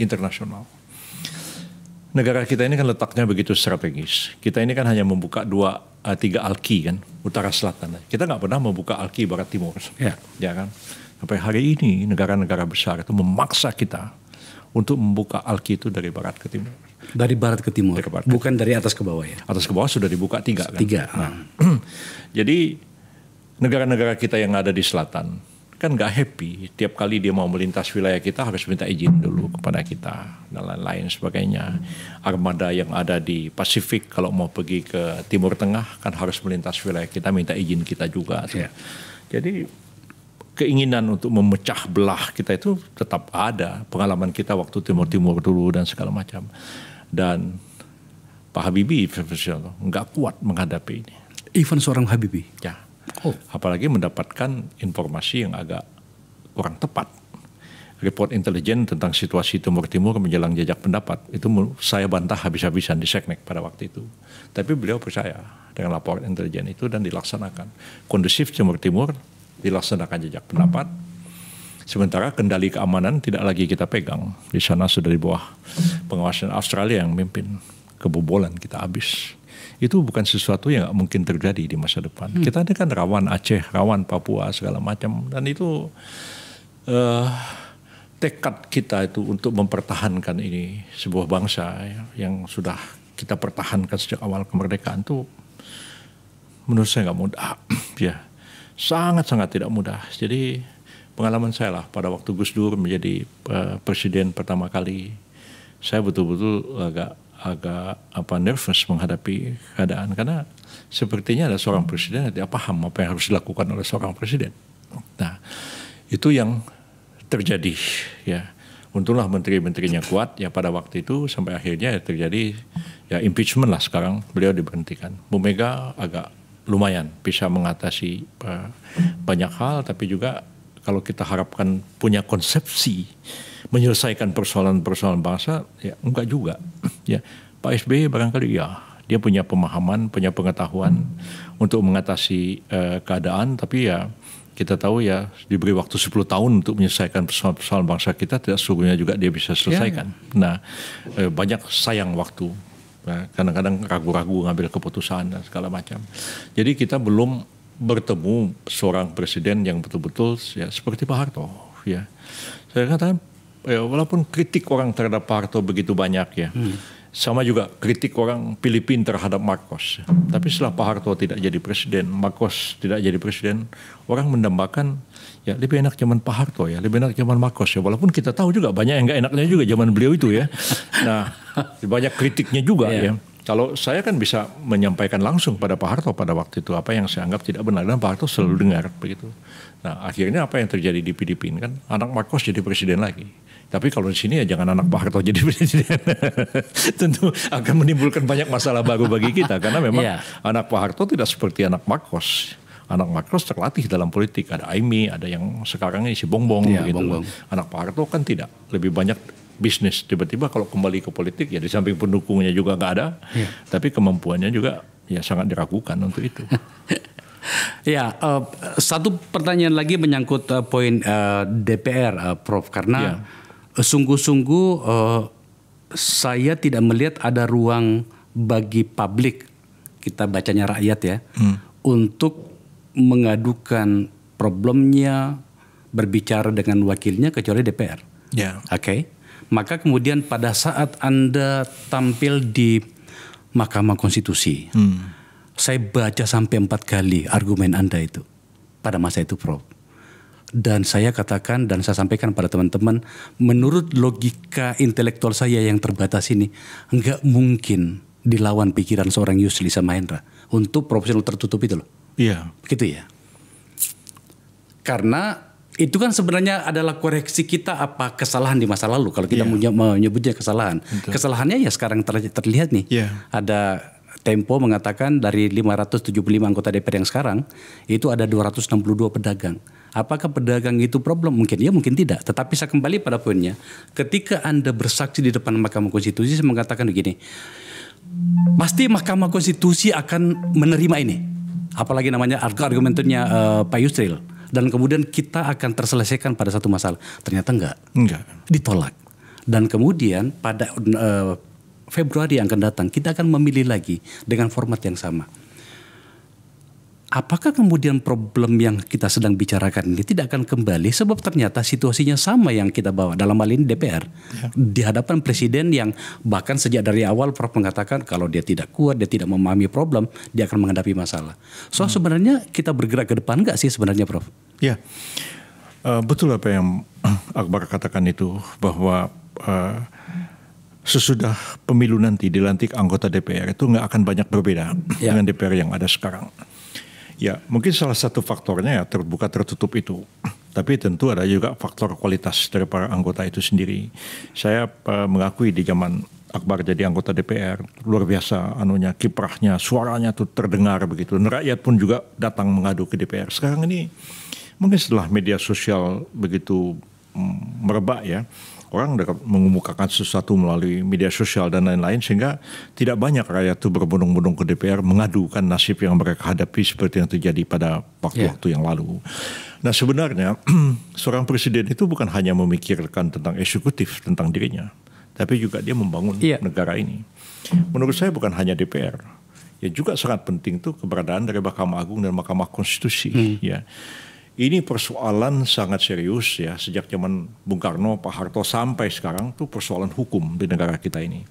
internasional. Negara kita ini kan letaknya begitu strategis. Kita ini kan hanya membuka dua, eh, tiga alki kan, utara selatan. Kita nggak pernah membuka alki barat timur. Ya. ya kan? Sampai hari ini negara-negara besar itu memaksa kita untuk membuka alki itu dari barat ke timur. Dari barat ke timur, dari barat ke bukan dari atas ke bawah ya? Atas ke bawah sudah dibuka tiga kan? Tiga. Nah, jadi negara-negara kita yang ada di selatan kan nggak happy tiap kali dia mau melintas wilayah kita harus minta izin dulu kepada kita dan lain-lain sebagainya armada yang ada di Pasifik kalau mau pergi ke Timur Tengah kan harus melintas wilayah kita minta izin kita juga yeah. Iya. jadi keinginan untuk memecah belah kita itu tetap ada pengalaman kita waktu Timur Timur dulu dan segala macam dan Pak Habibie nggak kuat menghadapi ini. Even seorang Habibie. Ya. Oh. Apalagi mendapatkan informasi yang agak kurang tepat. Report intelijen tentang situasi Timur Timur menjelang jejak pendapat itu saya bantah habis-habisan di Seknek pada waktu itu. Tapi beliau percaya dengan laporan intelijen itu dan dilaksanakan. Kondusif Timur Timur dilaksanakan jejak pendapat. Sementara kendali keamanan tidak lagi kita pegang. Di sana sudah di bawah pengawasan Australia yang memimpin. Kebobolan kita habis. Itu bukan sesuatu yang mungkin terjadi di masa depan. Hmm. Kita ini kan rawan Aceh, rawan Papua, segala macam. Dan itu uh, tekad kita itu untuk mempertahankan ini sebuah bangsa yang sudah kita pertahankan sejak awal kemerdekaan itu menurut saya nggak mudah. ya sangat-sangat tidak mudah. Jadi pengalaman saya lah pada waktu Gus Dur menjadi uh, presiden pertama kali, saya betul-betul agak agak apa nervous menghadapi keadaan karena sepertinya ada seorang presiden yang tidak paham apa yang harus dilakukan oleh seorang presiden. Nah, itu yang terjadi ya. Untunglah menteri-menterinya kuat ya pada waktu itu sampai akhirnya ya terjadi ya impeachment lah sekarang beliau diberhentikan. Bu Mega agak lumayan bisa mengatasi uh, banyak hal tapi juga kalau kita harapkan punya konsepsi menyelesaikan persoalan-persoalan bangsa ya enggak juga ya Pak SBY barangkali ya dia punya pemahaman punya pengetahuan hmm. untuk mengatasi uh, keadaan tapi ya kita tahu ya diberi waktu 10 tahun untuk menyelesaikan persoalan-persoalan bangsa kita tidak seluruhnya juga dia bisa selesaikan. Ya, ya. Nah, eh, banyak sayang waktu Nah, kadang-kadang ragu-ragu ngambil keputusan dan segala macam. Jadi kita belum bertemu seorang presiden yang betul-betul ya seperti Pak Harto ya. Saya katakan ya, walaupun kritik orang terhadap Pak Harto begitu banyak ya. Hmm sama juga kritik orang Filipina terhadap Marcos. Tapi setelah Pak Harto tidak jadi presiden, Marcos tidak jadi presiden, orang mendambakan ya lebih enak zaman Pak Harto ya, lebih enak zaman Marcos ya. Walaupun kita tahu juga banyak yang nggak enaknya juga zaman beliau itu ya. Nah banyak kritiknya juga yeah. ya. Kalau saya kan bisa menyampaikan langsung pada Pak Harto pada waktu itu apa yang saya anggap tidak benar dan Pak Harto selalu dengar begitu. Nah akhirnya apa yang terjadi di Filipina kan anak Marcos jadi presiden lagi tapi kalau di sini ya jangan anak Pak Harto jadi presiden. Tentu akan menimbulkan banyak masalah baru bagi kita karena memang yeah. anak Pak Harto tidak seperti anak Marcos. Anak Marcos terlatih dalam politik, ada Aimi, ada yang sekarang ini si Bongbong yeah, gitu bong Bongbong. Anak Pak Harto kan tidak, lebih banyak bisnis. Tiba-tiba kalau kembali ke politik ya di samping pendukungnya juga nggak ada, yeah. tapi kemampuannya juga ya sangat diragukan untuk itu. Ya, uh, satu pertanyaan lagi menyangkut uh, poin uh, eh, DPR, uh, Prof. Karena ya sungguh-sungguh uh, saya tidak melihat ada ruang bagi publik kita bacanya rakyat ya hmm. untuk mengadukan problemnya berbicara dengan wakilnya kecuali DPR. Yeah. Oke. Okay? Maka kemudian pada saat Anda tampil di Mahkamah Konstitusi, hmm. saya baca sampai empat kali argumen Anda itu pada masa itu, Prof dan saya katakan dan saya sampaikan pada teman-teman menurut logika intelektual saya yang terbatas ini nggak mungkin dilawan pikiran seorang Yusli sama Hendra untuk profesional tertutup itu loh iya begitu ya karena itu kan sebenarnya adalah koreksi kita apa kesalahan di masa lalu kalau kita iya. yeah. menyebutnya kesalahan Betul. kesalahannya ya sekarang ter terlihat nih yeah. ada Tempo mengatakan dari 575 anggota DPR yang sekarang itu ada 262 pedagang. Apakah pedagang itu problem? Mungkin ya, mungkin tidak. Tetapi saya kembali pada poinnya. Ketika Anda bersaksi di depan Mahkamah Konstitusi, saya mengatakan begini. Pasti Mahkamah Konstitusi akan menerima ini. Apalagi namanya argumen uh, eh, Pak Yusril. Dan kemudian kita akan terselesaikan pada satu masalah. Ternyata enggak. Enggak. Ditolak. Dan kemudian pada uh, Februari yang akan datang, kita akan memilih lagi dengan format yang sama apakah kemudian problem yang kita sedang bicarakan ini tidak akan kembali sebab ternyata situasinya sama yang kita bawa dalam hal ini DPR ya. di hadapan presiden yang bahkan sejak dari awal Prof mengatakan kalau dia tidak kuat dia tidak memahami problem dia akan menghadapi masalah. So hmm. sebenarnya kita bergerak ke depan nggak sih sebenarnya Prof? Ya uh, betul apa yang Akbar katakan itu bahwa uh, sesudah pemilu nanti dilantik anggota DPR itu nggak akan banyak berbeda ya. dengan DPR yang ada sekarang. Ya, mungkin salah satu faktornya ya terbuka tertutup itu. Tapi tentu ada juga faktor kualitas dari para anggota itu sendiri. Saya uh, mengakui di zaman Akbar jadi anggota DPR luar biasa anunya kiprahnya suaranya tuh terdengar begitu rakyat pun juga datang mengadu ke DPR sekarang ini mungkin setelah media sosial begitu mm, merebak ya orang dapat mengemukakan sesuatu melalui media sosial dan lain-lain sehingga tidak banyak rakyat itu berbondong-bondong ke DPR mengadukan nasib yang mereka hadapi seperti yang terjadi pada waktu-waktu iya. yang lalu. Nah sebenarnya seorang presiden itu bukan hanya memikirkan tentang eksekutif tentang dirinya, tapi juga dia membangun yeah. negara ini. Menurut saya bukan hanya DPR, ya juga sangat penting tuh keberadaan dari Mahkamah Agung dan Mahkamah Konstitusi hmm. ya ini persoalan sangat serius ya sejak zaman Bung Karno, Pak Harto sampai sekarang tuh persoalan hukum di negara kita ini.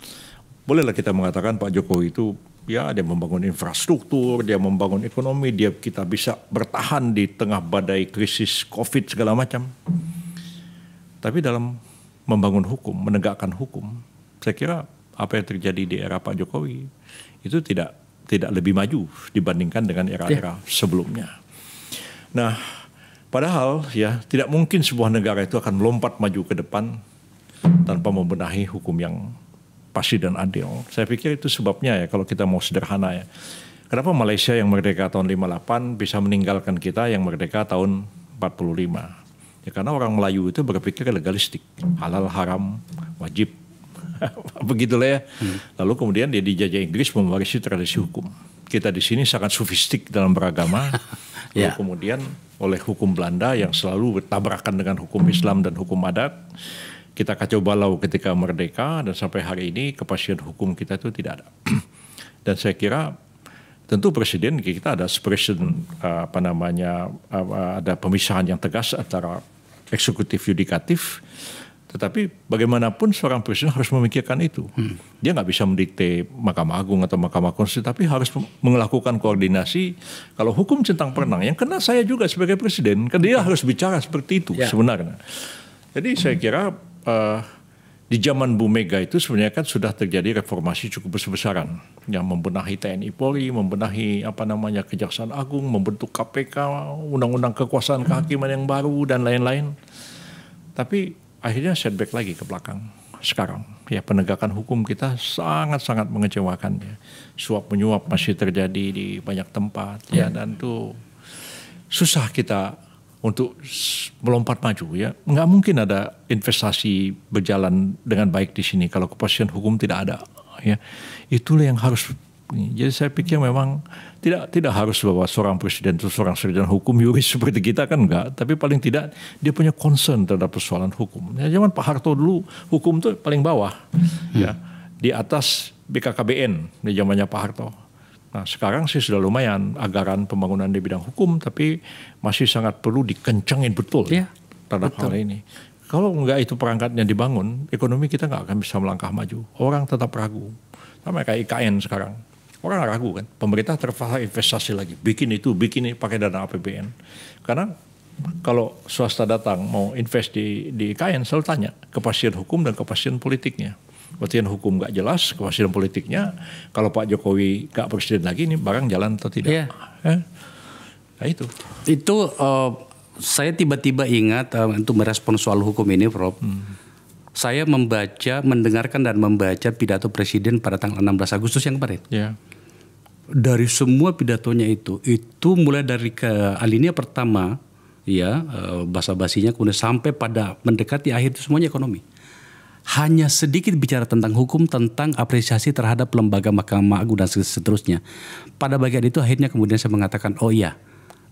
Bolehlah kita mengatakan Pak Jokowi itu ya dia membangun infrastruktur, dia membangun ekonomi, dia kita bisa bertahan di tengah badai krisis Covid segala macam. Tapi dalam membangun hukum, menegakkan hukum, saya kira apa yang terjadi di era Pak Jokowi itu tidak tidak lebih maju dibandingkan dengan era-era ya. sebelumnya. Nah, Padahal ya tidak mungkin sebuah negara itu akan melompat maju ke depan tanpa membenahi hukum yang pasti dan adil. Saya pikir itu sebabnya ya kalau kita mau sederhana ya. Kenapa Malaysia yang merdeka tahun 58 bisa meninggalkan kita yang merdeka tahun 45? Ya karena orang Melayu itu berpikir legalistik, halal haram, wajib. Begitulah ya. Hmm. Lalu kemudian dia dijajah Inggris mewarisi tradisi hukum. Kita di sini sangat sofistik dalam beragama. Lalu yeah. kemudian oleh hukum Belanda yang selalu bertabrakan dengan hukum Islam dan hukum adat. Kita kacau balau ketika merdeka dan sampai hari ini kepastian hukum kita itu tidak ada. dan saya kira tentu presiden kita ada separation uh, apa namanya uh, uh, ada pemisahan yang tegas antara eksekutif yudikatif tetapi bagaimanapun seorang presiden harus memikirkan itu. Hmm. Dia nggak bisa mendikte Mahkamah Agung atau Mahkamah Konstitusi, tapi harus melakukan koordinasi. Kalau hukum centang perenang, yang kena saya juga sebagai presiden, kan dia ya. harus bicara seperti itu ya. sebenarnya. Jadi saya kira uh, di zaman Bu Mega itu sebenarnya kan sudah terjadi reformasi cukup besar-besaran yang membenahi TNI Polri, membenahi apa namanya Kejaksaan Agung, membentuk KPK, undang-undang kekuasaan hmm. kehakiman yang baru dan lain-lain. Tapi akhirnya setback lagi ke belakang sekarang. Ya penegakan hukum kita sangat-sangat mengecewakan ya. Suap menyuap masih terjadi di banyak tempat ya, ya dan tuh susah kita untuk melompat maju ya. Nggak mungkin ada investasi berjalan dengan baik di sini kalau kepastian hukum tidak ada ya. Itulah yang harus jadi saya pikir memang tidak tidak harus bahwa seorang presiden itu seorang sarjana hukum yuris seperti kita kan enggak, tapi paling tidak dia punya concern terhadap persoalan hukum. Ya zaman Pak Harto dulu hukum itu paling bawah ya, di atas BKKBN di zamannya Pak Harto. Nah, sekarang sih sudah lumayan agaran pembangunan di bidang hukum tapi masih sangat perlu dikencengin betul ya, terhadap betul. hal ini kalau enggak itu perangkatnya dibangun, ekonomi kita enggak akan bisa melangkah maju. Orang tetap ragu. Sama kayak IKN sekarang. Orang ragu kan, pemerintah terpaksa investasi lagi, bikin itu, bikin ini pakai dana APBN. Karena kalau swasta datang mau invest di, di IKN, selalu tanya kepastian hukum dan kepastian politiknya. Kepastian hukum nggak jelas, kepastian politiknya kalau Pak Jokowi nggak presiden lagi, ini barang jalan atau tidak. Yeah. Eh? Nah itu. Itu uh, saya tiba-tiba ingat uh, untuk merespon soal hukum ini, Prof. Hmm saya membaca, mendengarkan dan membaca pidato presiden pada tanggal 16 Agustus yang kemarin. Yeah. Dari semua pidatonya itu, itu mulai dari ke alinea pertama, ya eh, bahasa basinya kemudian sampai pada mendekati akhir itu semuanya ekonomi. Hanya sedikit bicara tentang hukum, tentang apresiasi terhadap lembaga Mahkamah Agung dan seterusnya. Pada bagian itu akhirnya kemudian saya mengatakan, oh iya,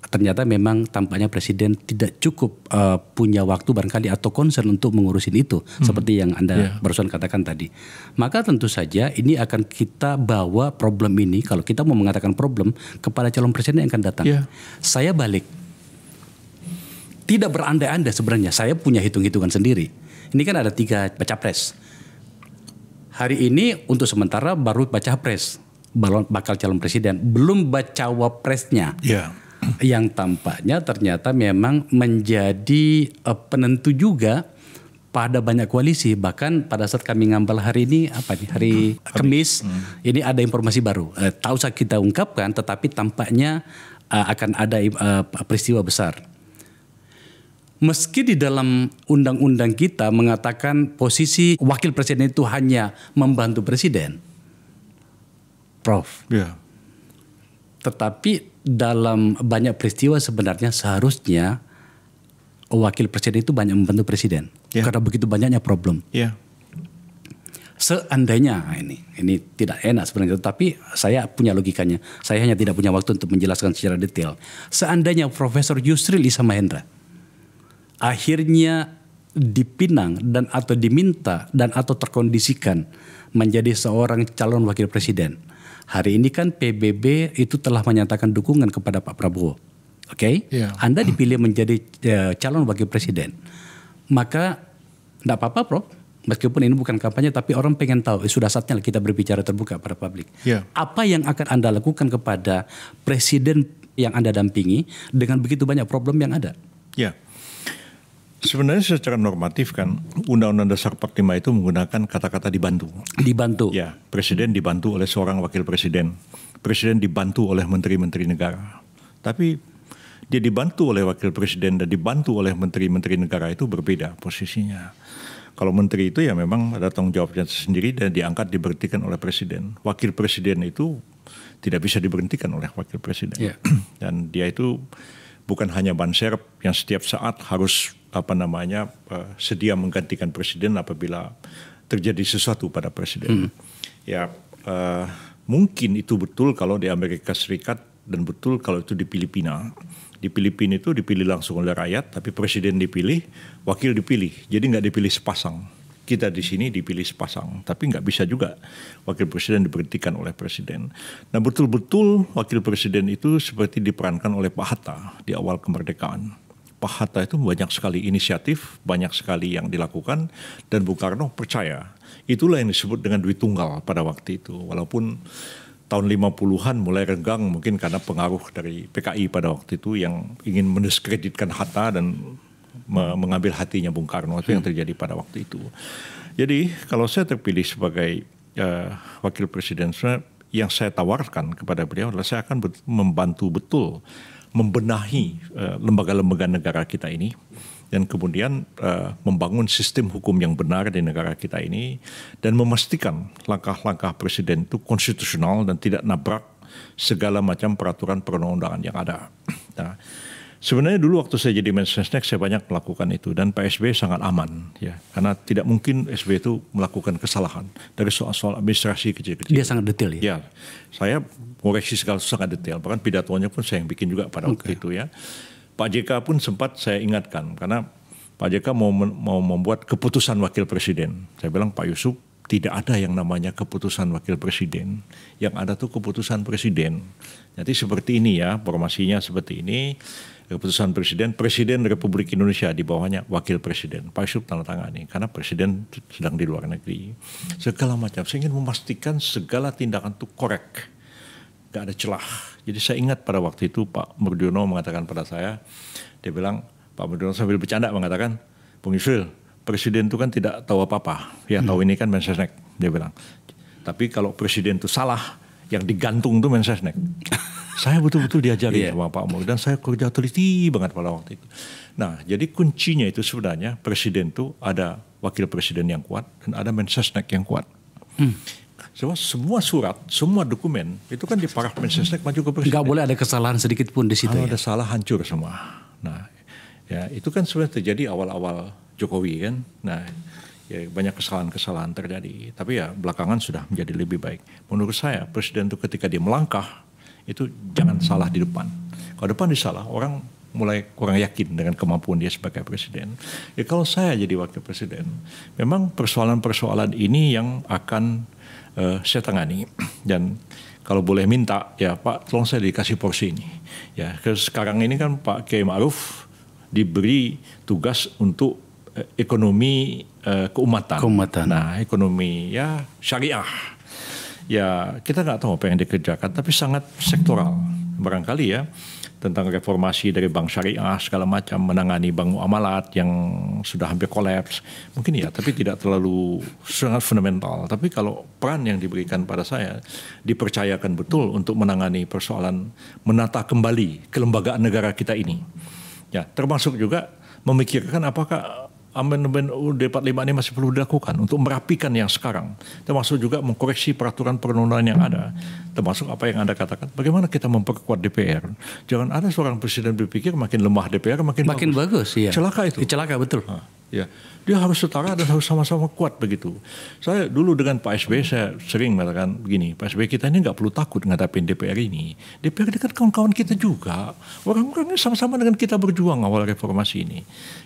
ternyata memang tampaknya presiden tidak cukup uh, punya waktu barangkali atau concern untuk mengurusin itu hmm. seperti yang Anda yeah. barusan katakan tadi. Maka tentu saja ini akan kita bawa problem ini kalau kita mau mengatakan problem kepada calon presiden yang akan datang. Yeah. Saya balik. Tidak berandai-andai sebenarnya. Saya punya hitung-hitungan sendiri. Ini kan ada tiga baca pres. Hari ini untuk sementara baru baca pres bakal calon presiden belum baca wapresnya. Yeah yang tampaknya ternyata memang menjadi uh, penentu juga pada banyak koalisi bahkan pada saat kami ngambil hari ini apa nih hari hmm. Kamis hmm. ini ada informasi baru uh, tahu usah kita ungkapkan tetapi tampaknya uh, akan ada uh, peristiwa besar meski di dalam undang-undang kita mengatakan posisi wakil presiden itu hanya membantu presiden Prof ya tetapi dalam banyak peristiwa sebenarnya seharusnya wakil presiden itu banyak membantu presiden yeah. karena begitu banyaknya problem. Yeah. Seandainya ah, ini ini tidak enak sebenarnya, tapi saya punya logikanya. Saya hanya tidak punya waktu untuk menjelaskan secara detail. Seandainya Profesor Yusril Isa Mahendra akhirnya dipinang dan atau diminta dan atau terkondisikan menjadi seorang calon wakil presiden Hari ini kan PBB itu telah menyatakan dukungan kepada Pak Prabowo. Oke, okay? Iya. yeah. Anda dipilih menjadi uh, calon wakil presiden, maka tidak apa-apa, Prof. Meskipun ini bukan kampanye, tapi orang pengen tahu. Eh, sudah saatnya kita berbicara terbuka pada publik. Yeah. Apa yang akan Anda lakukan kepada presiden yang Anda dampingi dengan begitu banyak problem yang ada? Ya. Yeah. Sebenarnya secara normatif kan Undang-Undang Dasar 45 itu menggunakan kata-kata dibantu. Dibantu. Ya, presiden dibantu oleh seorang wakil presiden. Presiden dibantu oleh menteri-menteri negara. Tapi dia dibantu oleh wakil presiden dan dibantu oleh menteri-menteri negara itu berbeda posisinya. Kalau menteri itu ya memang ada tanggung jawabnya sendiri dan diangkat diberhentikan oleh presiden. Wakil presiden itu tidak bisa diberhentikan oleh wakil presiden. Yeah. Ya. Dan dia itu bukan hanya banser yang setiap saat harus apa namanya uh, sedia menggantikan presiden apabila terjadi sesuatu pada presiden. Hmm. Ya uh, mungkin itu betul kalau di Amerika Serikat dan betul kalau itu di Filipina. Di Filipina itu dipilih langsung oleh rakyat, tapi presiden dipilih, wakil dipilih. Jadi nggak dipilih sepasang. Kita di sini dipilih sepasang, tapi nggak bisa juga wakil presiden diberhentikan oleh presiden. Nah betul-betul wakil presiden itu seperti diperankan oleh Pak Hatta di awal kemerdekaan Pak Hatta itu banyak sekali inisiatif, banyak sekali yang dilakukan, dan Bung Karno percaya. Itulah yang disebut dengan duit tunggal pada waktu itu. Walaupun tahun 50-an mulai renggang mungkin karena pengaruh dari PKI pada waktu itu yang ingin mendiskreditkan Hatta dan me mengambil hatinya Bung Karno. Itu yang hmm. terjadi pada waktu itu. Jadi kalau saya terpilih sebagai uh, wakil presiden, yang saya tawarkan kepada beliau adalah saya akan membantu betul membenahi eh, lembaga-lembaga uh, negara kita ini dan kemudian uh, membangun sistem hukum yang benar di negara kita ini dan memastikan langkah-langkah presiden itu konstitusional dan tidak nabrak segala macam peraturan perundang-undangan yang ada. Nah, Sebenarnya dulu waktu saya jadi mensesnek saya banyak melakukan itu dan Pak SBY sangat aman ya karena tidak mungkin SBY itu melakukan kesalahan dari soal-soal administrasi kecil-kecil. Dia sangat detail ya. Ya, saya koreksi segala sangat detail bahkan pidatonya pun saya yang bikin juga pada okay. waktu itu ya. Pak JK pun sempat saya ingatkan karena Pak JK mau mau membuat keputusan wakil presiden. Saya bilang Pak Yusuf tidak ada yang namanya keputusan wakil presiden. Yang ada tuh keputusan presiden. Jadi seperti ini ya, formasinya seperti ini keputusan presiden, presiden Republik Indonesia di bawahnya wakil presiden, Pak Yusuf tanda tangan ini karena presiden sedang di luar negeri. Segala macam. Saya ingin memastikan segala tindakan itu korek. Gak ada celah. Jadi saya ingat pada waktu itu Pak Murdiono mengatakan pada saya, dia bilang, Pak Murdiono sambil bercanda mengatakan, Bung Yusuf, presiden itu kan tidak tahu apa-apa. Ya tahu ini kan mensesnek, dia bilang. Tapi kalau presiden itu salah, yang digantung tuh Mensesnek. saya betul-betul diajarin yeah. sama Pak Mul dan saya kerja teliti banget pada waktu itu. Nah, jadi kuncinya itu sebenarnya presiden tuh ada wakil presiden yang kuat dan ada Mensesnek yang kuat. Hmm. Semua, semua surat, semua dokumen itu kan di paraf Mensesnek maju ke presiden. Gak boleh ada kesalahan sedikit pun di situ. Kalau ya? ada salah hancur semua. Nah, ya itu kan sebenarnya terjadi awal-awal Jokowi kan. Nah, ya banyak kesalahan-kesalahan terjadi. Tapi ya belakangan sudah menjadi lebih baik. Menurut saya presiden itu ketika dia melangkah itu jangan salah di depan. Kalau depan disalah orang mulai kurang yakin dengan kemampuan dia sebagai presiden. Ya kalau saya jadi wakil presiden, memang persoalan-persoalan ini yang akan uh, saya tangani dan kalau boleh minta ya Pak tolong saya dikasih porsi ini. Ya, sekarang ini kan Pak Kiai Ma'ruf diberi tugas untuk Eh, ekonomi uh, keumatan. keumatan. Nah, ekonomi ya syariah. Ya, kita nggak tahu apa yang dikerjakan, tapi sangat sektoral. Barangkali ya, tentang reformasi dari bank syariah segala macam menangani bank muamalat yang sudah hampir kolaps mungkin ya tapi tidak terlalu sangat fundamental tapi kalau peran yang diberikan pada saya dipercayakan betul untuk menangani persoalan menata kembali kelembagaan negara kita ini ya termasuk juga memikirkan apakah amandemen UUD 45 ini masih perlu dilakukan untuk merapikan yang sekarang, termasuk juga mengkoreksi peraturan perundangan yang ada, termasuk apa yang Anda katakan. Bagaimana kita memperkuat DPR? Jangan ada seorang presiden berpikir makin lemah DPR makin makin bagus. bagus iya. Celaka itu. Celaka betul. Ha, ah, ya, dia harus setara dan harus sama-sama kuat begitu. Saya dulu dengan Pak SBY saya sering mengatakan begini, Pak SBY kita ini nggak perlu takut ngadapin DPR ini. DPR dekat kawan-kawan kita juga. Orang-orangnya sama-sama dengan kita berjuang awal reformasi ini.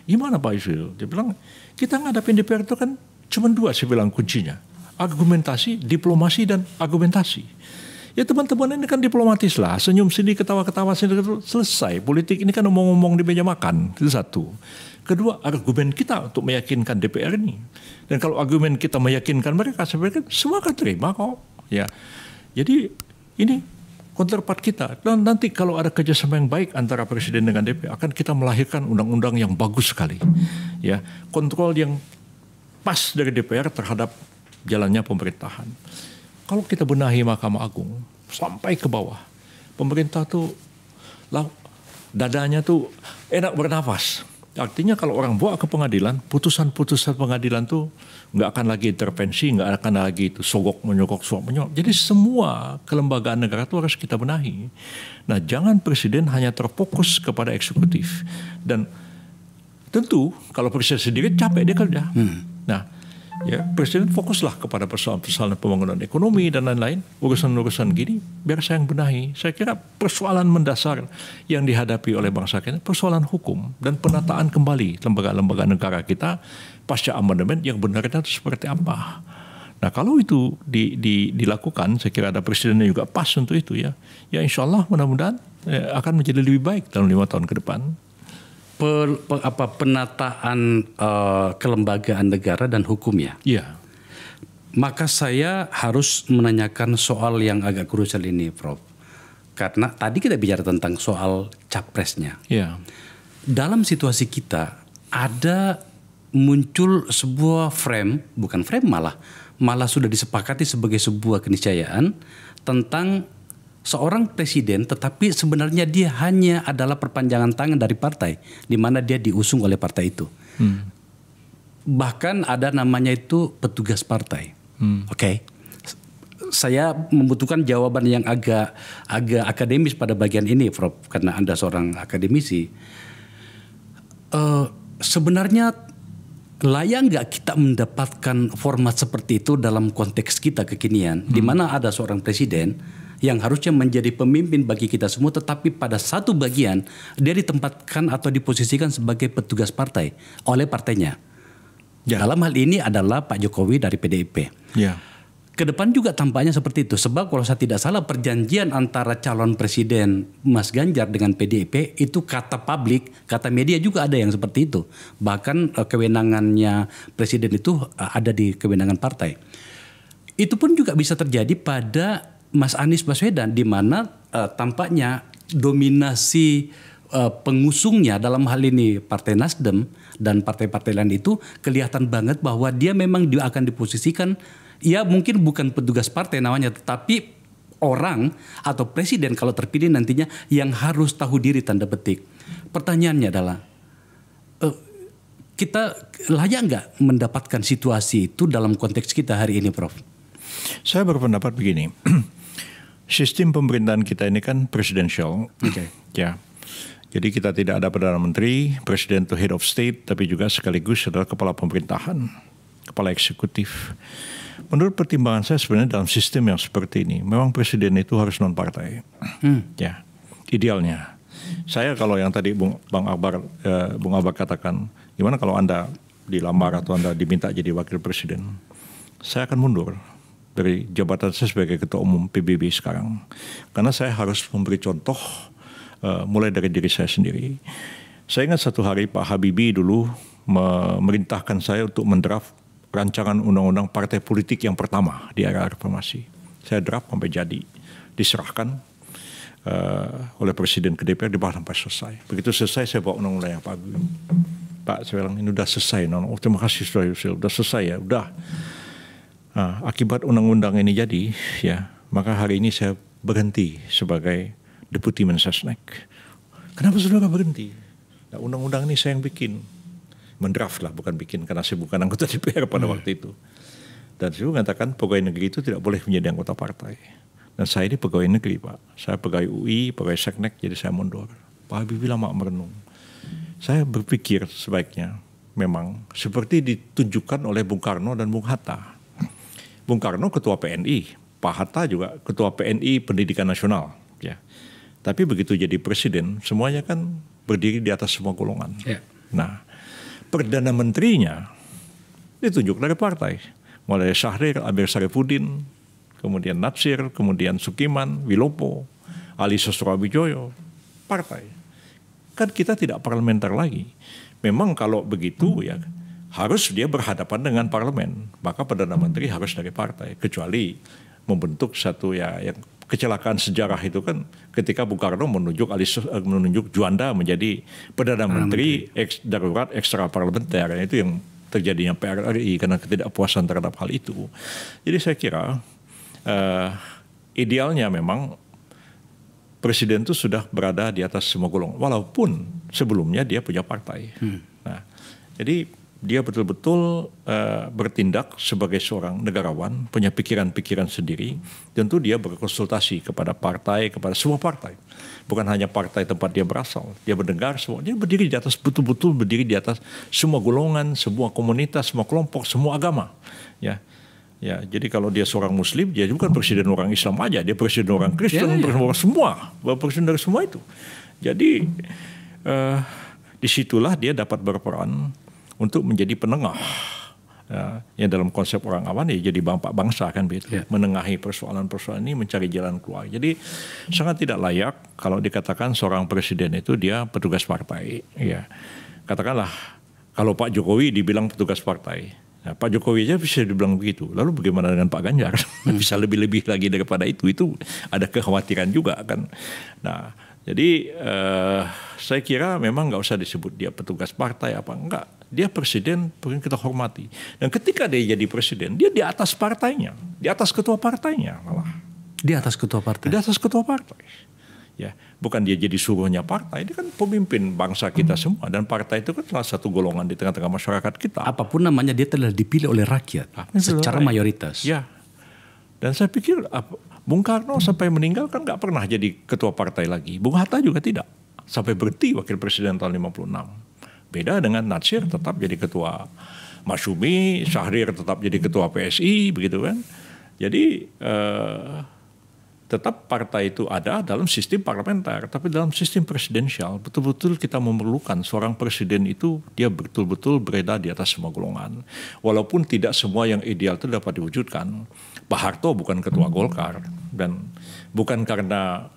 Gimana Pak Yusril? bilang kita ngadapin DPR itu kan cuma dua saya bilang kuncinya. Argumentasi, diplomasi, dan argumentasi. Ya teman-teman ini kan diplomatis lah, senyum sini, ketawa-ketawa sini, gitu. selesai. Politik ini kan ngomong-ngomong di meja makan, itu satu. Kedua, argumen kita untuk meyakinkan DPR ini. Dan kalau argumen kita meyakinkan mereka, saya pikir semua akan terima kok. Ya. Jadi ini counterpart kita. Dan nanti kalau ada kerjasama yang baik antara presiden dengan DPR, akan kita melahirkan undang-undang yang bagus sekali. Ya, kontrol yang pas dari DPR terhadap jalannya pemerintahan. Kalau kita benahi Mahkamah Agung sampai ke bawah, pemerintah tuh lah, dadanya tuh enak bernafas. Artinya kalau orang bawa ke pengadilan, putusan-putusan pengadilan tuh nggak akan lagi intervensi, nggak akan lagi itu sogok menyogok suap menyogok. Jadi semua kelembagaan negara itu harus kita benahi. Nah jangan presiden hanya terfokus kepada eksekutif dan tentu kalau presiden sendiri capek dia kerja. Hmm. Nah ya presiden fokuslah kepada persoalan-persoalan pembangunan ekonomi dan lain-lain urusan-urusan gini biar saya yang benahi saya kira persoalan mendasar yang dihadapi oleh bangsa kita persoalan hukum dan penataan kembali lembaga-lembaga negara kita pasca amandemen yang benar itu seperti apa nah kalau itu di, di, dilakukan saya kira ada presidennya juga pas untuk itu ya ya insya Allah mudah-mudahan eh, akan menjadi lebih baik dalam lima tahun ke depan pe, pe, apa penataan uh, kelembagaan negara dan hukumnya. Iya. Maka saya harus menanyakan soal yang agak krusial ini, Prof. Karena tadi kita bicara tentang soal capresnya. Iya. Dalam situasi kita ada muncul sebuah frame, bukan frame malah, malah sudah disepakati sebagai sebuah keniscayaan tentang seorang presiden tetapi sebenarnya dia hanya adalah perpanjangan tangan dari partai di mana dia diusung oleh partai itu. Hmm. Bahkan ada namanya itu petugas partai. Hmm. Oke. Okay? Saya membutuhkan jawaban yang agak agak akademis pada bagian ini Prof karena Anda seorang akademisi. Uh, sebenarnya layak nggak kita mendapatkan format seperti itu dalam konteks kita kekinian, hmm. di mana ada seorang presiden yang harusnya menjadi pemimpin bagi kita semua tetapi pada satu bagian dia ditempatkan atau diposisikan sebagai petugas partai oleh partainya. Ya. Dalam hal ini adalah Pak Jokowi dari PDIP. Ya. Kedepan juga tampaknya seperti itu. Sebab kalau saya tidak salah perjanjian antara calon presiden Mas Ganjar dengan PDIP itu kata publik, kata media juga ada yang seperti itu. Bahkan eh, kewenangannya presiden itu eh, ada di kewenangan partai. Itu pun juga bisa terjadi pada Mas Anies Baswedan di mana uh, tampaknya dominasi uh, pengusungnya dalam hal ini Partai Nasdem dan partai-partai lain itu kelihatan banget bahwa dia memang dia akan diposisikan ya mungkin bukan petugas partai namanya tetapi orang atau presiden kalau terpilih nantinya yang harus tahu diri tanda petik. Pertanyaannya adalah uh, kita layak nggak mendapatkan situasi itu dalam konteks kita hari ini, Prof? Saya berpendapat begini. sistem pemerintahan kita ini kan presidensial. Okay. ya. Jadi kita tidak ada Perdana Menteri, Presiden to Head of State, tapi juga sekaligus adalah Kepala Pemerintahan, Kepala Eksekutif. Menurut pertimbangan saya sebenarnya dalam sistem yang seperti ini, memang Presiden itu harus non-partai. Hmm. Ya, idealnya. Saya kalau yang tadi Bung, Bang Akbar, eh, Bung Akbar katakan, gimana kalau Anda dilamar atau Anda diminta jadi Wakil Presiden? Saya akan mundur dari jabatan saya sebagai ketua umum PBB sekarang. Karena saya harus memberi contoh uh, mulai dari diri saya sendiri. Saya ingat satu hari Pak Habibie dulu memerintahkan saya untuk mendraft rancangan undang-undang partai politik yang pertama di era reformasi. Saya draft sampai jadi, diserahkan uh, oleh presiden ke DPR dibahas sampai selesai. Begitu selesai saya bawa undang-undang yang Pak Habibie. Pak, saya bilang ini sudah selesai, non. Oh, terima kasih sudah, sudah selesai ya, sudah. Nah, akibat undang-undang ini jadi, ya, maka hari ini saya berhenti sebagai deputi mensesnek. Kenapa saudara berhenti? Nah, undang-undang ini saya yang bikin, mendraft lah, bukan bikin karena saya bukan anggota DPR pada iya. waktu itu. Dan saya mengatakan pegawai negeri itu tidak boleh menjadi anggota partai. Dan saya ini pegawai negeri pak, saya pegawai UI, pegawai seknek, jadi saya mundur. Pak Habibie lama merenung. Saya berpikir sebaiknya memang seperti ditunjukkan oleh Bung Karno dan Bung Hatta Bung Karno ketua PNI, Pak Hatta juga ketua PNI Pendidikan Nasional. Ya. Tapi begitu jadi presiden, semuanya kan berdiri di atas semua golongan. Ya. Nah, perdana menterinya ditunjuk dari partai. Mulai Syahrir, Amir Sarifudin, kemudian Natsir, kemudian Sukiman, Wilopo, Ali Sosro partai. Kan kita tidak parlementer lagi. Memang kalau begitu hmm. ya harus dia berhadapan dengan parlemen. Maka perdana menteri harus dari partai, kecuali membentuk satu ya yang kecelakaan sejarah itu kan ketika Bung Karno menunjuk Alis eh, menunjuk Juanda menjadi perdana menteri ex, darurat ekstra parlementer nah, itu yang terjadinya PRRI karena ketidakpuasan terhadap hal itu. Jadi saya kira uh, idealnya memang presiden itu sudah berada di atas semua golongan walaupun sebelumnya dia punya partai. Hmm. Nah, jadi dia betul-betul uh, bertindak sebagai seorang negarawan, punya pikiran-pikiran sendiri, tentu dia berkonsultasi kepada partai, kepada semua partai. Bukan hanya partai tempat dia berasal, dia mendengar semua, dia berdiri di atas betul-betul berdiri di atas semua golongan, semua komunitas, semua kelompok, semua agama. Ya. Ya, jadi kalau dia seorang muslim, dia bukan presiden orang Islam aja, dia presiden orang Kristen, ya, ya. presiden orang semua, presiden dari semua itu. Jadi uh, disitulah dia dapat berperan untuk menjadi penengah. Ya, ya dalam konsep orang awam ya jadi bapak bangsa kan begitu yeah. menengahi persoalan-persoalan ini mencari jalan keluar jadi sangat tidak layak kalau dikatakan seorang presiden itu dia petugas partai ya katakanlah kalau Pak Jokowi dibilang petugas partai Nah, Pak Jokowi aja bisa dibilang begitu. Lalu bagaimana dengan Pak Ganjar? bisa lebih-lebih lagi daripada itu. Itu ada kekhawatiran juga kan. Nah, jadi eh, saya kira memang nggak usah disebut dia petugas partai apa enggak. Dia presiden perlu kita hormati. Dan ketika dia jadi presiden, dia di atas partainya, di atas ketua partainya malah. Di atas ketua partai. Di atas ketua partai. Ya, bukan dia jadi suruhnya partai, dia kan pemimpin bangsa kita hmm. semua dan partai itu kan salah satu golongan di tengah-tengah masyarakat kita. Apapun namanya dia telah dipilih oleh rakyat nah, secara rakyat. mayoritas. Ya. Dan saya pikir Bung Karno sampai meninggal kan nggak pernah jadi ketua partai lagi. Bung Hatta juga tidak. Sampai berhenti wakil presiden tahun 56. Beda dengan Natsir tetap jadi ketua Masyumi, Syahrir tetap jadi ketua PSI begitu kan. Jadi eh, tetap partai itu ada dalam sistem parlementer, tapi dalam sistem presidensial betul-betul kita memerlukan seorang presiden itu dia betul-betul berada di atas semua golongan. Walaupun tidak semua yang ideal itu dapat diwujudkan. Pak Harto bukan ketua Golkar dan bukan karena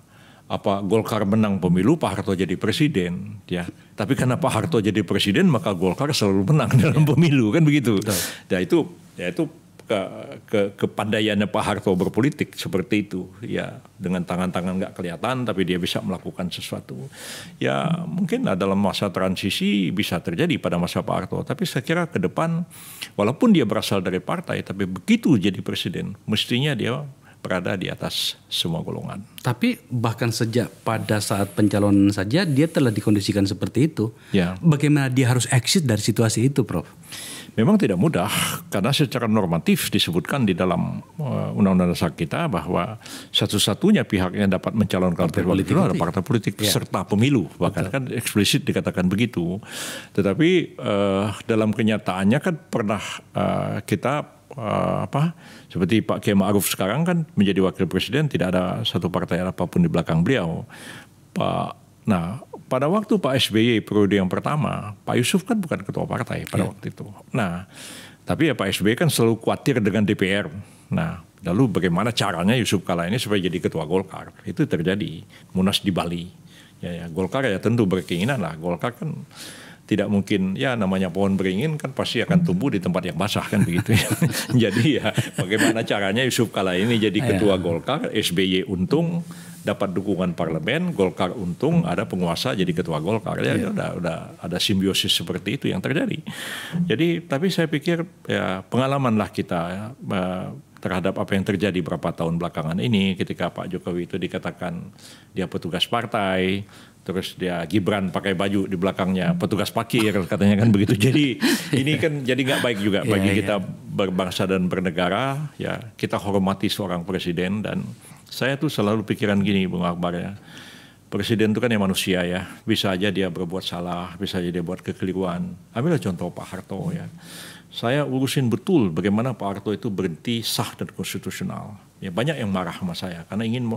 apa Golkar menang pemilu Pak Harto jadi presiden ya tapi karena Pak Harto jadi presiden maka Golkar selalu menang dalam iya. pemilu kan begitu ya itu ya itu ke, ke kepandaiannya Pak Harto berpolitik seperti itu ya dengan tangan-tangan nggak kelihatan tapi dia bisa melakukan sesuatu ya mungkin dalam masa transisi bisa terjadi pada masa Pak Harto tapi saya kira ke depan walaupun dia berasal dari partai tapi begitu jadi presiden mestinya dia berada di atas semua golongan tapi bahkan sejak pada saat pencalonan saja dia telah dikondisikan seperti itu. Ya. Bagaimana dia harus exit dari situasi itu, Prof? Memang tidak mudah karena secara normatif disebutkan di dalam eh, undang-undang dasar kita bahwa satu-satunya pihak yang dapat mencalonkan partai politik itu adalah ya. partai politik ya. serta pemilu. Bahkan Betul. kan eksplisit dikatakan begitu. Tetapi uh, dalam kenyataannya kan pernah uh, kita uh, apa seperti Pak Kiai Ma'ruf sekarang kan menjadi wakil presiden tidak ada satu partai partai apapun di belakang beliau. Pak, nah pada waktu Pak SBY periode yang pertama, Pak Yusuf kan bukan ketua partai pada yeah. waktu itu. Nah, tapi ya Pak SBY kan selalu khawatir dengan DPR. Nah, lalu bagaimana caranya Yusuf Kala ini supaya jadi ketua Golkar? Itu terjadi Munas di Bali. Ya, ya Golkar ya tentu berkeinginan lah. Golkar kan tidak mungkin ya namanya pohon beringin kan pasti akan tumbuh di tempat yang basah kan begitu ya. jadi ya bagaimana caranya Yusuf Kala ini jadi iya. ketua Golkar, SBY untung dapat dukungan parlemen, Golkar untung ada penguasa jadi ketua Golkar ya, ya udah udah ada simbiosis seperti itu yang terjadi. Jadi tapi saya pikir ya pengalaman lah kita ya, terhadap apa yang terjadi beberapa tahun belakangan ini ketika Pak Jokowi itu dikatakan dia petugas partai, terus dia Gibran pakai baju di belakangnya petugas parkir katanya kan begitu jadi ini kan jadi nggak baik juga iya, bagi yeah, kita berbangsa dan bernegara ya kita hormati seorang presiden dan saya tuh selalu pikiran gini Bung Akbar ya presiden itu kan ya manusia ya bisa aja dia berbuat salah bisa aja dia buat kekeliruan ambillah contoh Pak Harto ya saya urusin betul bagaimana Pak Harto itu berhenti sah dan konstitusional Ya, banyak yang marah sama saya karena ingin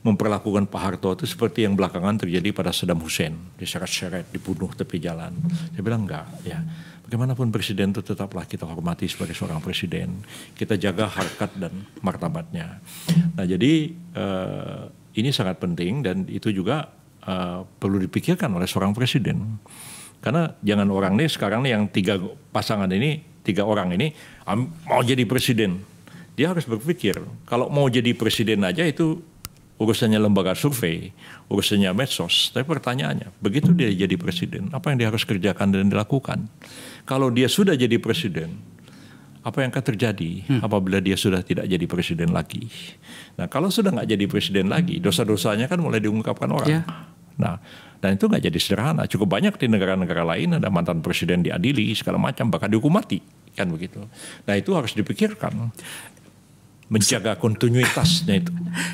memperlakukan Pak Harto itu seperti yang belakangan terjadi pada Saddam Hussein diseret-seret dibunuh tepi jalan saya bilang enggak ya bagaimanapun presiden itu tetaplah kita hormati sebagai seorang presiden kita jaga harkat dan martabatnya nah jadi eh, ini sangat penting dan itu juga eh, perlu dipikirkan oleh seorang presiden karena jangan orang nih sekarang nih yang tiga pasangan ini tiga orang ini mau jadi presiden dia harus berpikir kalau mau jadi presiden aja itu urusannya lembaga survei, urusannya medsos. Tapi pertanyaannya, begitu dia jadi presiden, apa yang dia harus kerjakan dan dilakukan? Kalau dia sudah jadi presiden, apa yang akan terjadi hmm. apabila dia sudah tidak jadi presiden lagi? Nah, kalau sudah nggak jadi presiden lagi, dosa-dosanya kan mulai diungkapkan orang. Yeah. Nah, dan itu nggak jadi sederhana. Cukup banyak di negara-negara lain ada mantan presiden diadili segala macam, bahkan dihukum mati kan begitu. Nah itu harus dipikirkan menjaga kontinuitasnya itu.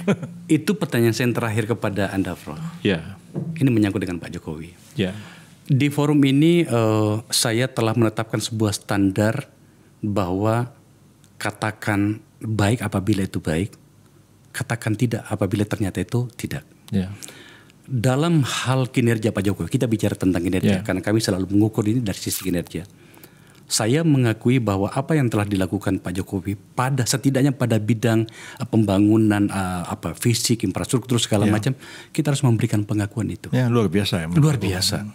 itu pertanyaan saya yang terakhir kepada Anda, Prof. Ya. Ini menyangkut dengan Pak Jokowi. Ya. Di forum ini uh, saya telah menetapkan sebuah standar bahwa katakan baik apabila itu baik, katakan tidak apabila ternyata itu tidak. Ya. Dalam hal kinerja Pak Jokowi, kita bicara tentang kinerja ya. karena kami selalu mengukur ini dari sisi kinerja saya mengakui bahwa apa yang telah dilakukan Pak Jokowi pada setidaknya pada bidang eh, pembangunan uh, apa fisik infrastruktur segala ya. macam kita harus memberikan pengakuan itu. Ya luar biasa ya. Luar biasa.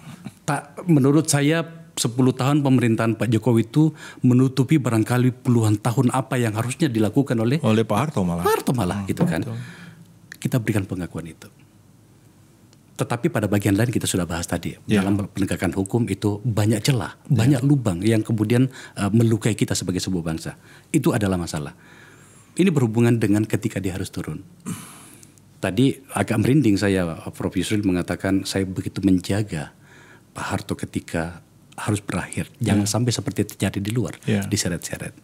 Tak menurut saya 10 tahun pemerintahan Pak Jokowi itu menutupi barangkali puluhan tahun apa yang harusnya dilakukan oleh oleh Pak Harto malah. Pak Harto malah hmm, gitu kan. Kita berikan pengakuan itu. Tetapi pada bagian lain kita sudah bahas tadi yeah. dalam penegakan hukum itu banyak celah, yeah. banyak lubang yang kemudian uh, melukai kita sebagai sebuah bangsa. Itu adalah masalah. Ini berhubungan dengan ketika dia harus turun. Tadi agak merinding saya Prof Yusril mengatakan saya begitu menjaga Pak Harto ketika harus berakhir. Ya. Jangan sampai seperti terjadi di luar, yeah. diseret-seret.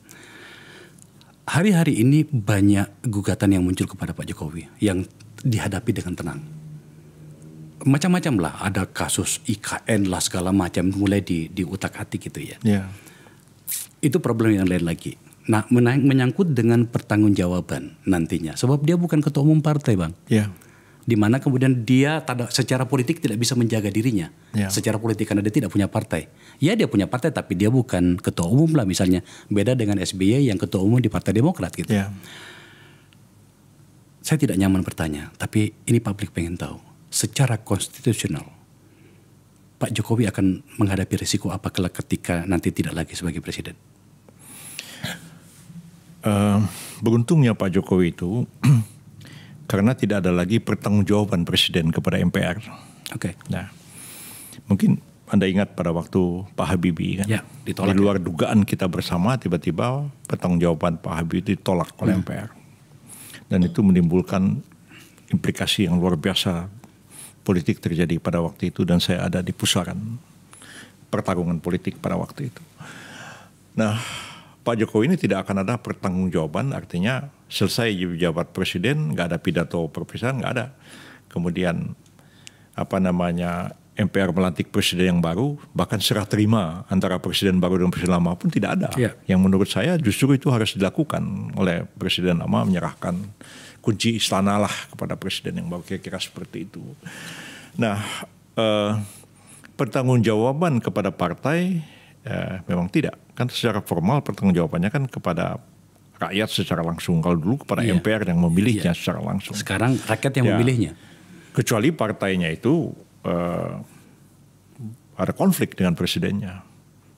Hari-hari ini banyak gugatan yang muncul kepada Pak Jokowi yang dihadapi dengan tenang macam-macam lah ada kasus IKN lah segala macam mulai di di utak atik gitu ya. Yeah. Itu problem yang lain lagi. Nah menyangkut dengan pertanggungjawaban nantinya, sebab dia bukan ketua umum partai bang. Yeah. mana kemudian dia tada, secara politik tidak bisa menjaga dirinya, yeah. secara politik karena dia tidak punya partai. Ya dia punya partai tapi dia bukan ketua umum lah misalnya. Beda dengan SBY yang ketua umum di Partai Demokrat gitu. Yeah. Saya tidak nyaman bertanya, tapi ini publik pengen tahu secara konstitusional Pak Jokowi akan menghadapi risiko apa ketika nanti tidak lagi sebagai presiden? Uh, beruntungnya Pak Jokowi itu karena tidak ada lagi pertanggungjawaban presiden kepada MPR. Oke. Okay. Nah, mungkin anda ingat pada waktu Pak Habibie kan? Ya, ditolak. Di ya. luar ya. dugaan kita bersama tiba-tiba pertanggungjawaban Pak Habibie ditolak oleh hmm. MPR. Dan itu menimbulkan implikasi yang luar biasa politik terjadi pada waktu itu dan saya ada di pusaran pertarungan politik pada waktu itu. Nah, Pak Jokowi ini tidak akan ada pertanggungjawaban, artinya selesai jabat presiden, nggak ada pidato perpisahan, nggak ada. Kemudian apa namanya MPR melantik presiden yang baru, bahkan serah terima antara presiden baru dan presiden lama pun tidak ada. Ya. Yang menurut saya justru itu harus dilakukan oleh presiden lama menyerahkan kunci istana lah kepada presiden yang baru kira-kira seperti itu. Nah, eh, pertanggungjawaban kepada partai eh, memang tidak. Kan secara formal pertanggungjawabannya kan kepada rakyat secara langsung. Kalau dulu kepada iya. MPR yang memilihnya iya. secara langsung. Sekarang rakyat yang ya, memilihnya. Kecuali partainya itu eh, ada konflik dengan presidennya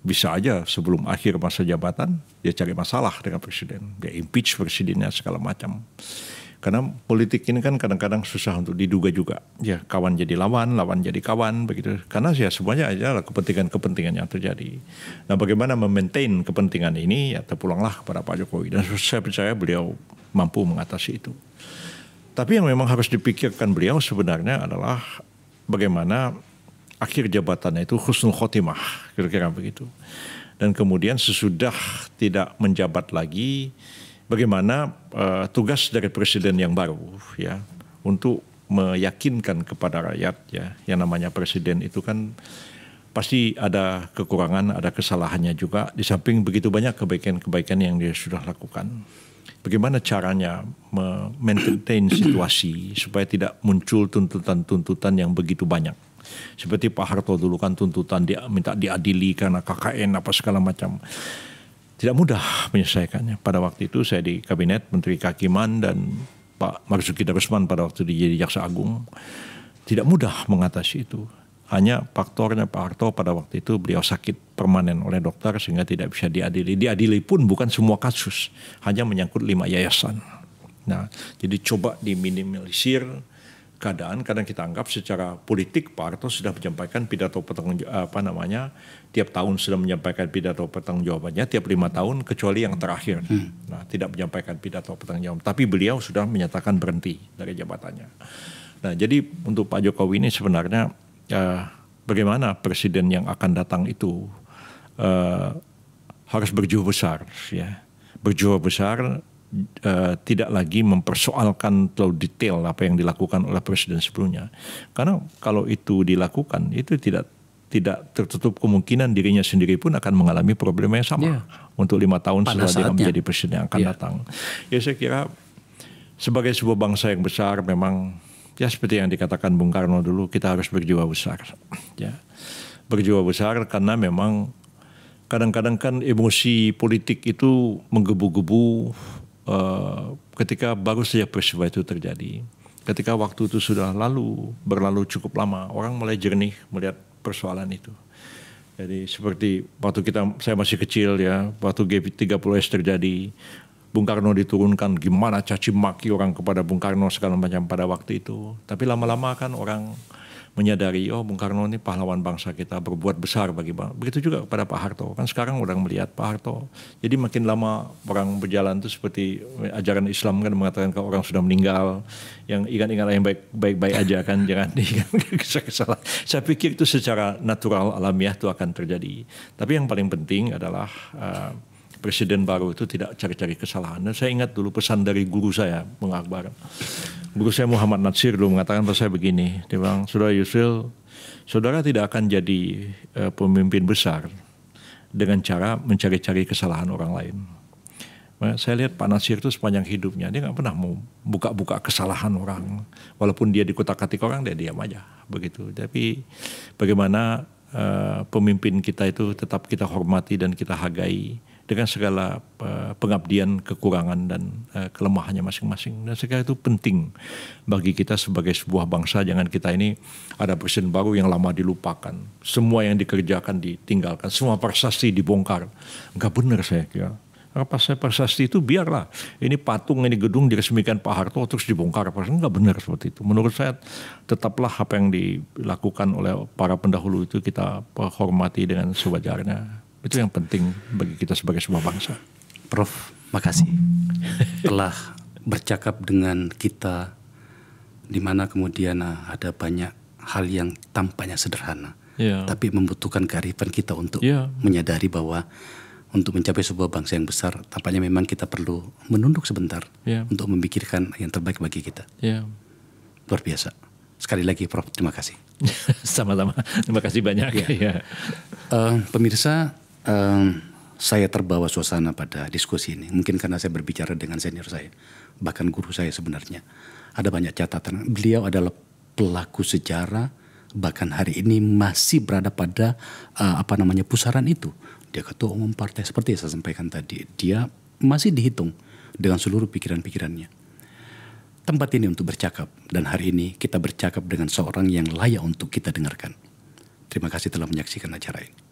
bisa aja sebelum akhir masa jabatan dia cari masalah dengan presiden, dia impeach presidennya segala macam. Karena politik ini kan kadang-kadang susah untuk diduga juga. Ya, kawan jadi lawan, lawan jadi kawan begitu. Karena ya semuanya lah kepentingan-kepentingan yang terjadi. Nah, bagaimana memaintain kepentingan ini ya terpulanglah kepada Pak Jokowi dan saya percaya beliau mampu mengatasi itu. Tapi yang memang harus dipikirkan beliau sebenarnya adalah bagaimana akhir jabatannya itu khusnul khotimah, kira-kira begitu. Dan kemudian sesudah tidak menjabat lagi, bagaimana uh, tugas dari presiden yang baru ya untuk meyakinkan kepada rakyat ya yang namanya presiden itu kan pasti ada kekurangan, ada kesalahannya juga di samping begitu banyak kebaikan-kebaikan yang dia sudah lakukan. Bagaimana caranya maintain situasi supaya tidak muncul tuntutan-tuntutan yang begitu banyak seperti Pak Harto dulu kan tuntutan dia minta diadili karena KKN apa segala macam tidak mudah menyelesaikannya. Pada waktu itu saya di kabinet Menteri Kakiman dan Pak Marzuki Darusman pada waktu di Jaksa Agung. Tidak mudah mengatasi itu. Hanya faktornya Pak Harto pada waktu itu beliau sakit permanen oleh dokter sehingga tidak bisa diadili. Diadili pun bukan semua kasus, hanya menyangkut lima yayasan. Nah, jadi coba diminimalisir keadaan karena kita anggap secara politik Pak Harto sudah menyampaikan pidato petang, eh, apa namanya tiap tahun sudah menyampaikan pidato pertanggung jawabannya tiap lima tahun kecuali yang terakhir hmm. nah tidak menyampaikan pidato pertanggung jawab tapi beliau sudah menyatakan berhenti dari jabatannya nah jadi untuk Pak Jokowi ini sebenarnya eh, bagaimana presiden yang akan datang itu eh, harus berjuang besar ya berjuang besar Eh, tidak lagi mempersoalkan terlalu detail apa yang dilakukan oleh presiden sebelumnya. Karena kalau itu dilakukan, itu tidak tidak tertutup kemungkinan dirinya sendiri pun akan mengalami problem yang sama yeah. untuk lima tahun Pada setelah dia menjadi presiden yang akan yeah. datang. Ya saya kira sebagai sebuah bangsa yang besar memang ya seperti yang dikatakan Bung Karno dulu kita harus berjiwa besar. Ya. Berjiwa besar karena memang kadang-kadang kan emosi politik itu menggebu-gebu Eh, ketika baru saja peristiwa itu terjadi, ketika waktu itu sudah lalu berlalu cukup lama, orang mulai jernih melihat persoalan itu. Jadi seperti waktu kita saya masih kecil ya, waktu G30S terjadi, Bung Karno diturunkan gimana caci maki orang kepada Bung Karno segala macam pada waktu itu. Tapi lama-lama kan orang menyadari oh Bung Karno ini pahlawan bangsa kita berbuat besar bagi bangsa. Begitu juga kepada Pak Harto. Kan sekarang orang melihat Pak Harto. Jadi makin lama orang berjalan itu seperti ajaran Islam kan mengatakan kalau orang sudah meninggal yang ingat-ingatlah yang baik, baik aja kan jangan kesal-kesal. Saya pikir itu secara natural alamiah itu akan terjadi. Tapi yang paling penting adalah eh, presiden baru itu tidak cari-cari kesalahan. Dan saya ingat dulu pesan dari guru saya, Bung Akbar. Guru saya Muhammad Natsir dulu mengatakan pada saya begini, dia bilang, Saudara Yusril, saudara tidak akan jadi uh, pemimpin besar dengan cara mencari-cari kesalahan orang lain. Nah, saya lihat Pak Nasir itu sepanjang hidupnya dia nggak pernah mau buka-buka kesalahan orang, walaupun dia dikutak-katik orang dia diam aja begitu. Tapi bagaimana uh, pemimpin kita itu tetap kita hormati dan kita hargai dengan segala eh, pengabdian, kekurangan dan eh, kelemahannya masing-masing. Dan segala itu penting bagi kita sebagai sebuah bangsa. Jangan kita ini ada presiden baru yang lama dilupakan. Semua yang dikerjakan ditinggalkan. Semua prestasi dibongkar. Enggak benar saya kira. Apa saya prestasi itu biarlah. Ini patung, ini gedung diresmikan Pak Harto terus dibongkar. Enggak benar seperti itu. Menurut saya tetaplah apa yang dilakukan oleh para pendahulu itu kita hormati dengan sewajarnya. Itu yang penting bagi kita sebagai sebuah bangsa. Prof, makasih telah bercakap dengan kita di mana kemudian ah, ada banyak hal yang tampaknya sederhana, yeah. tapi membutuhkan kearifan kita untuk yeah. menyadari bahwa untuk mencapai sebuah bangsa yang besar, tampaknya memang kita perlu menunduk sebentar yeah. untuk memikirkan yang terbaik bagi kita. Yeah. Luar biasa. Sekali lagi, Prof, terima kasih. Sama-sama. Terima kasih banyak. Ya. Yeah. Iya. Uh, pemirsa, um, saya terbawa suasana pada diskusi ini. Mungkin karena saya berbicara dengan senior saya, bahkan guru saya sebenarnya. Ada banyak catatan. Beliau adalah pelaku sejarah, bahkan hari ini masih berada pada uh, apa namanya pusaran itu. Dia ketua umum partai seperti yang saya sampaikan tadi. Dia masih dihitung dengan seluruh pikiran-pikirannya. Tempat ini untuk bercakap dan hari ini kita bercakap dengan seorang yang layak untuk kita dengarkan. Terima kasih telah menyaksikan acara ini.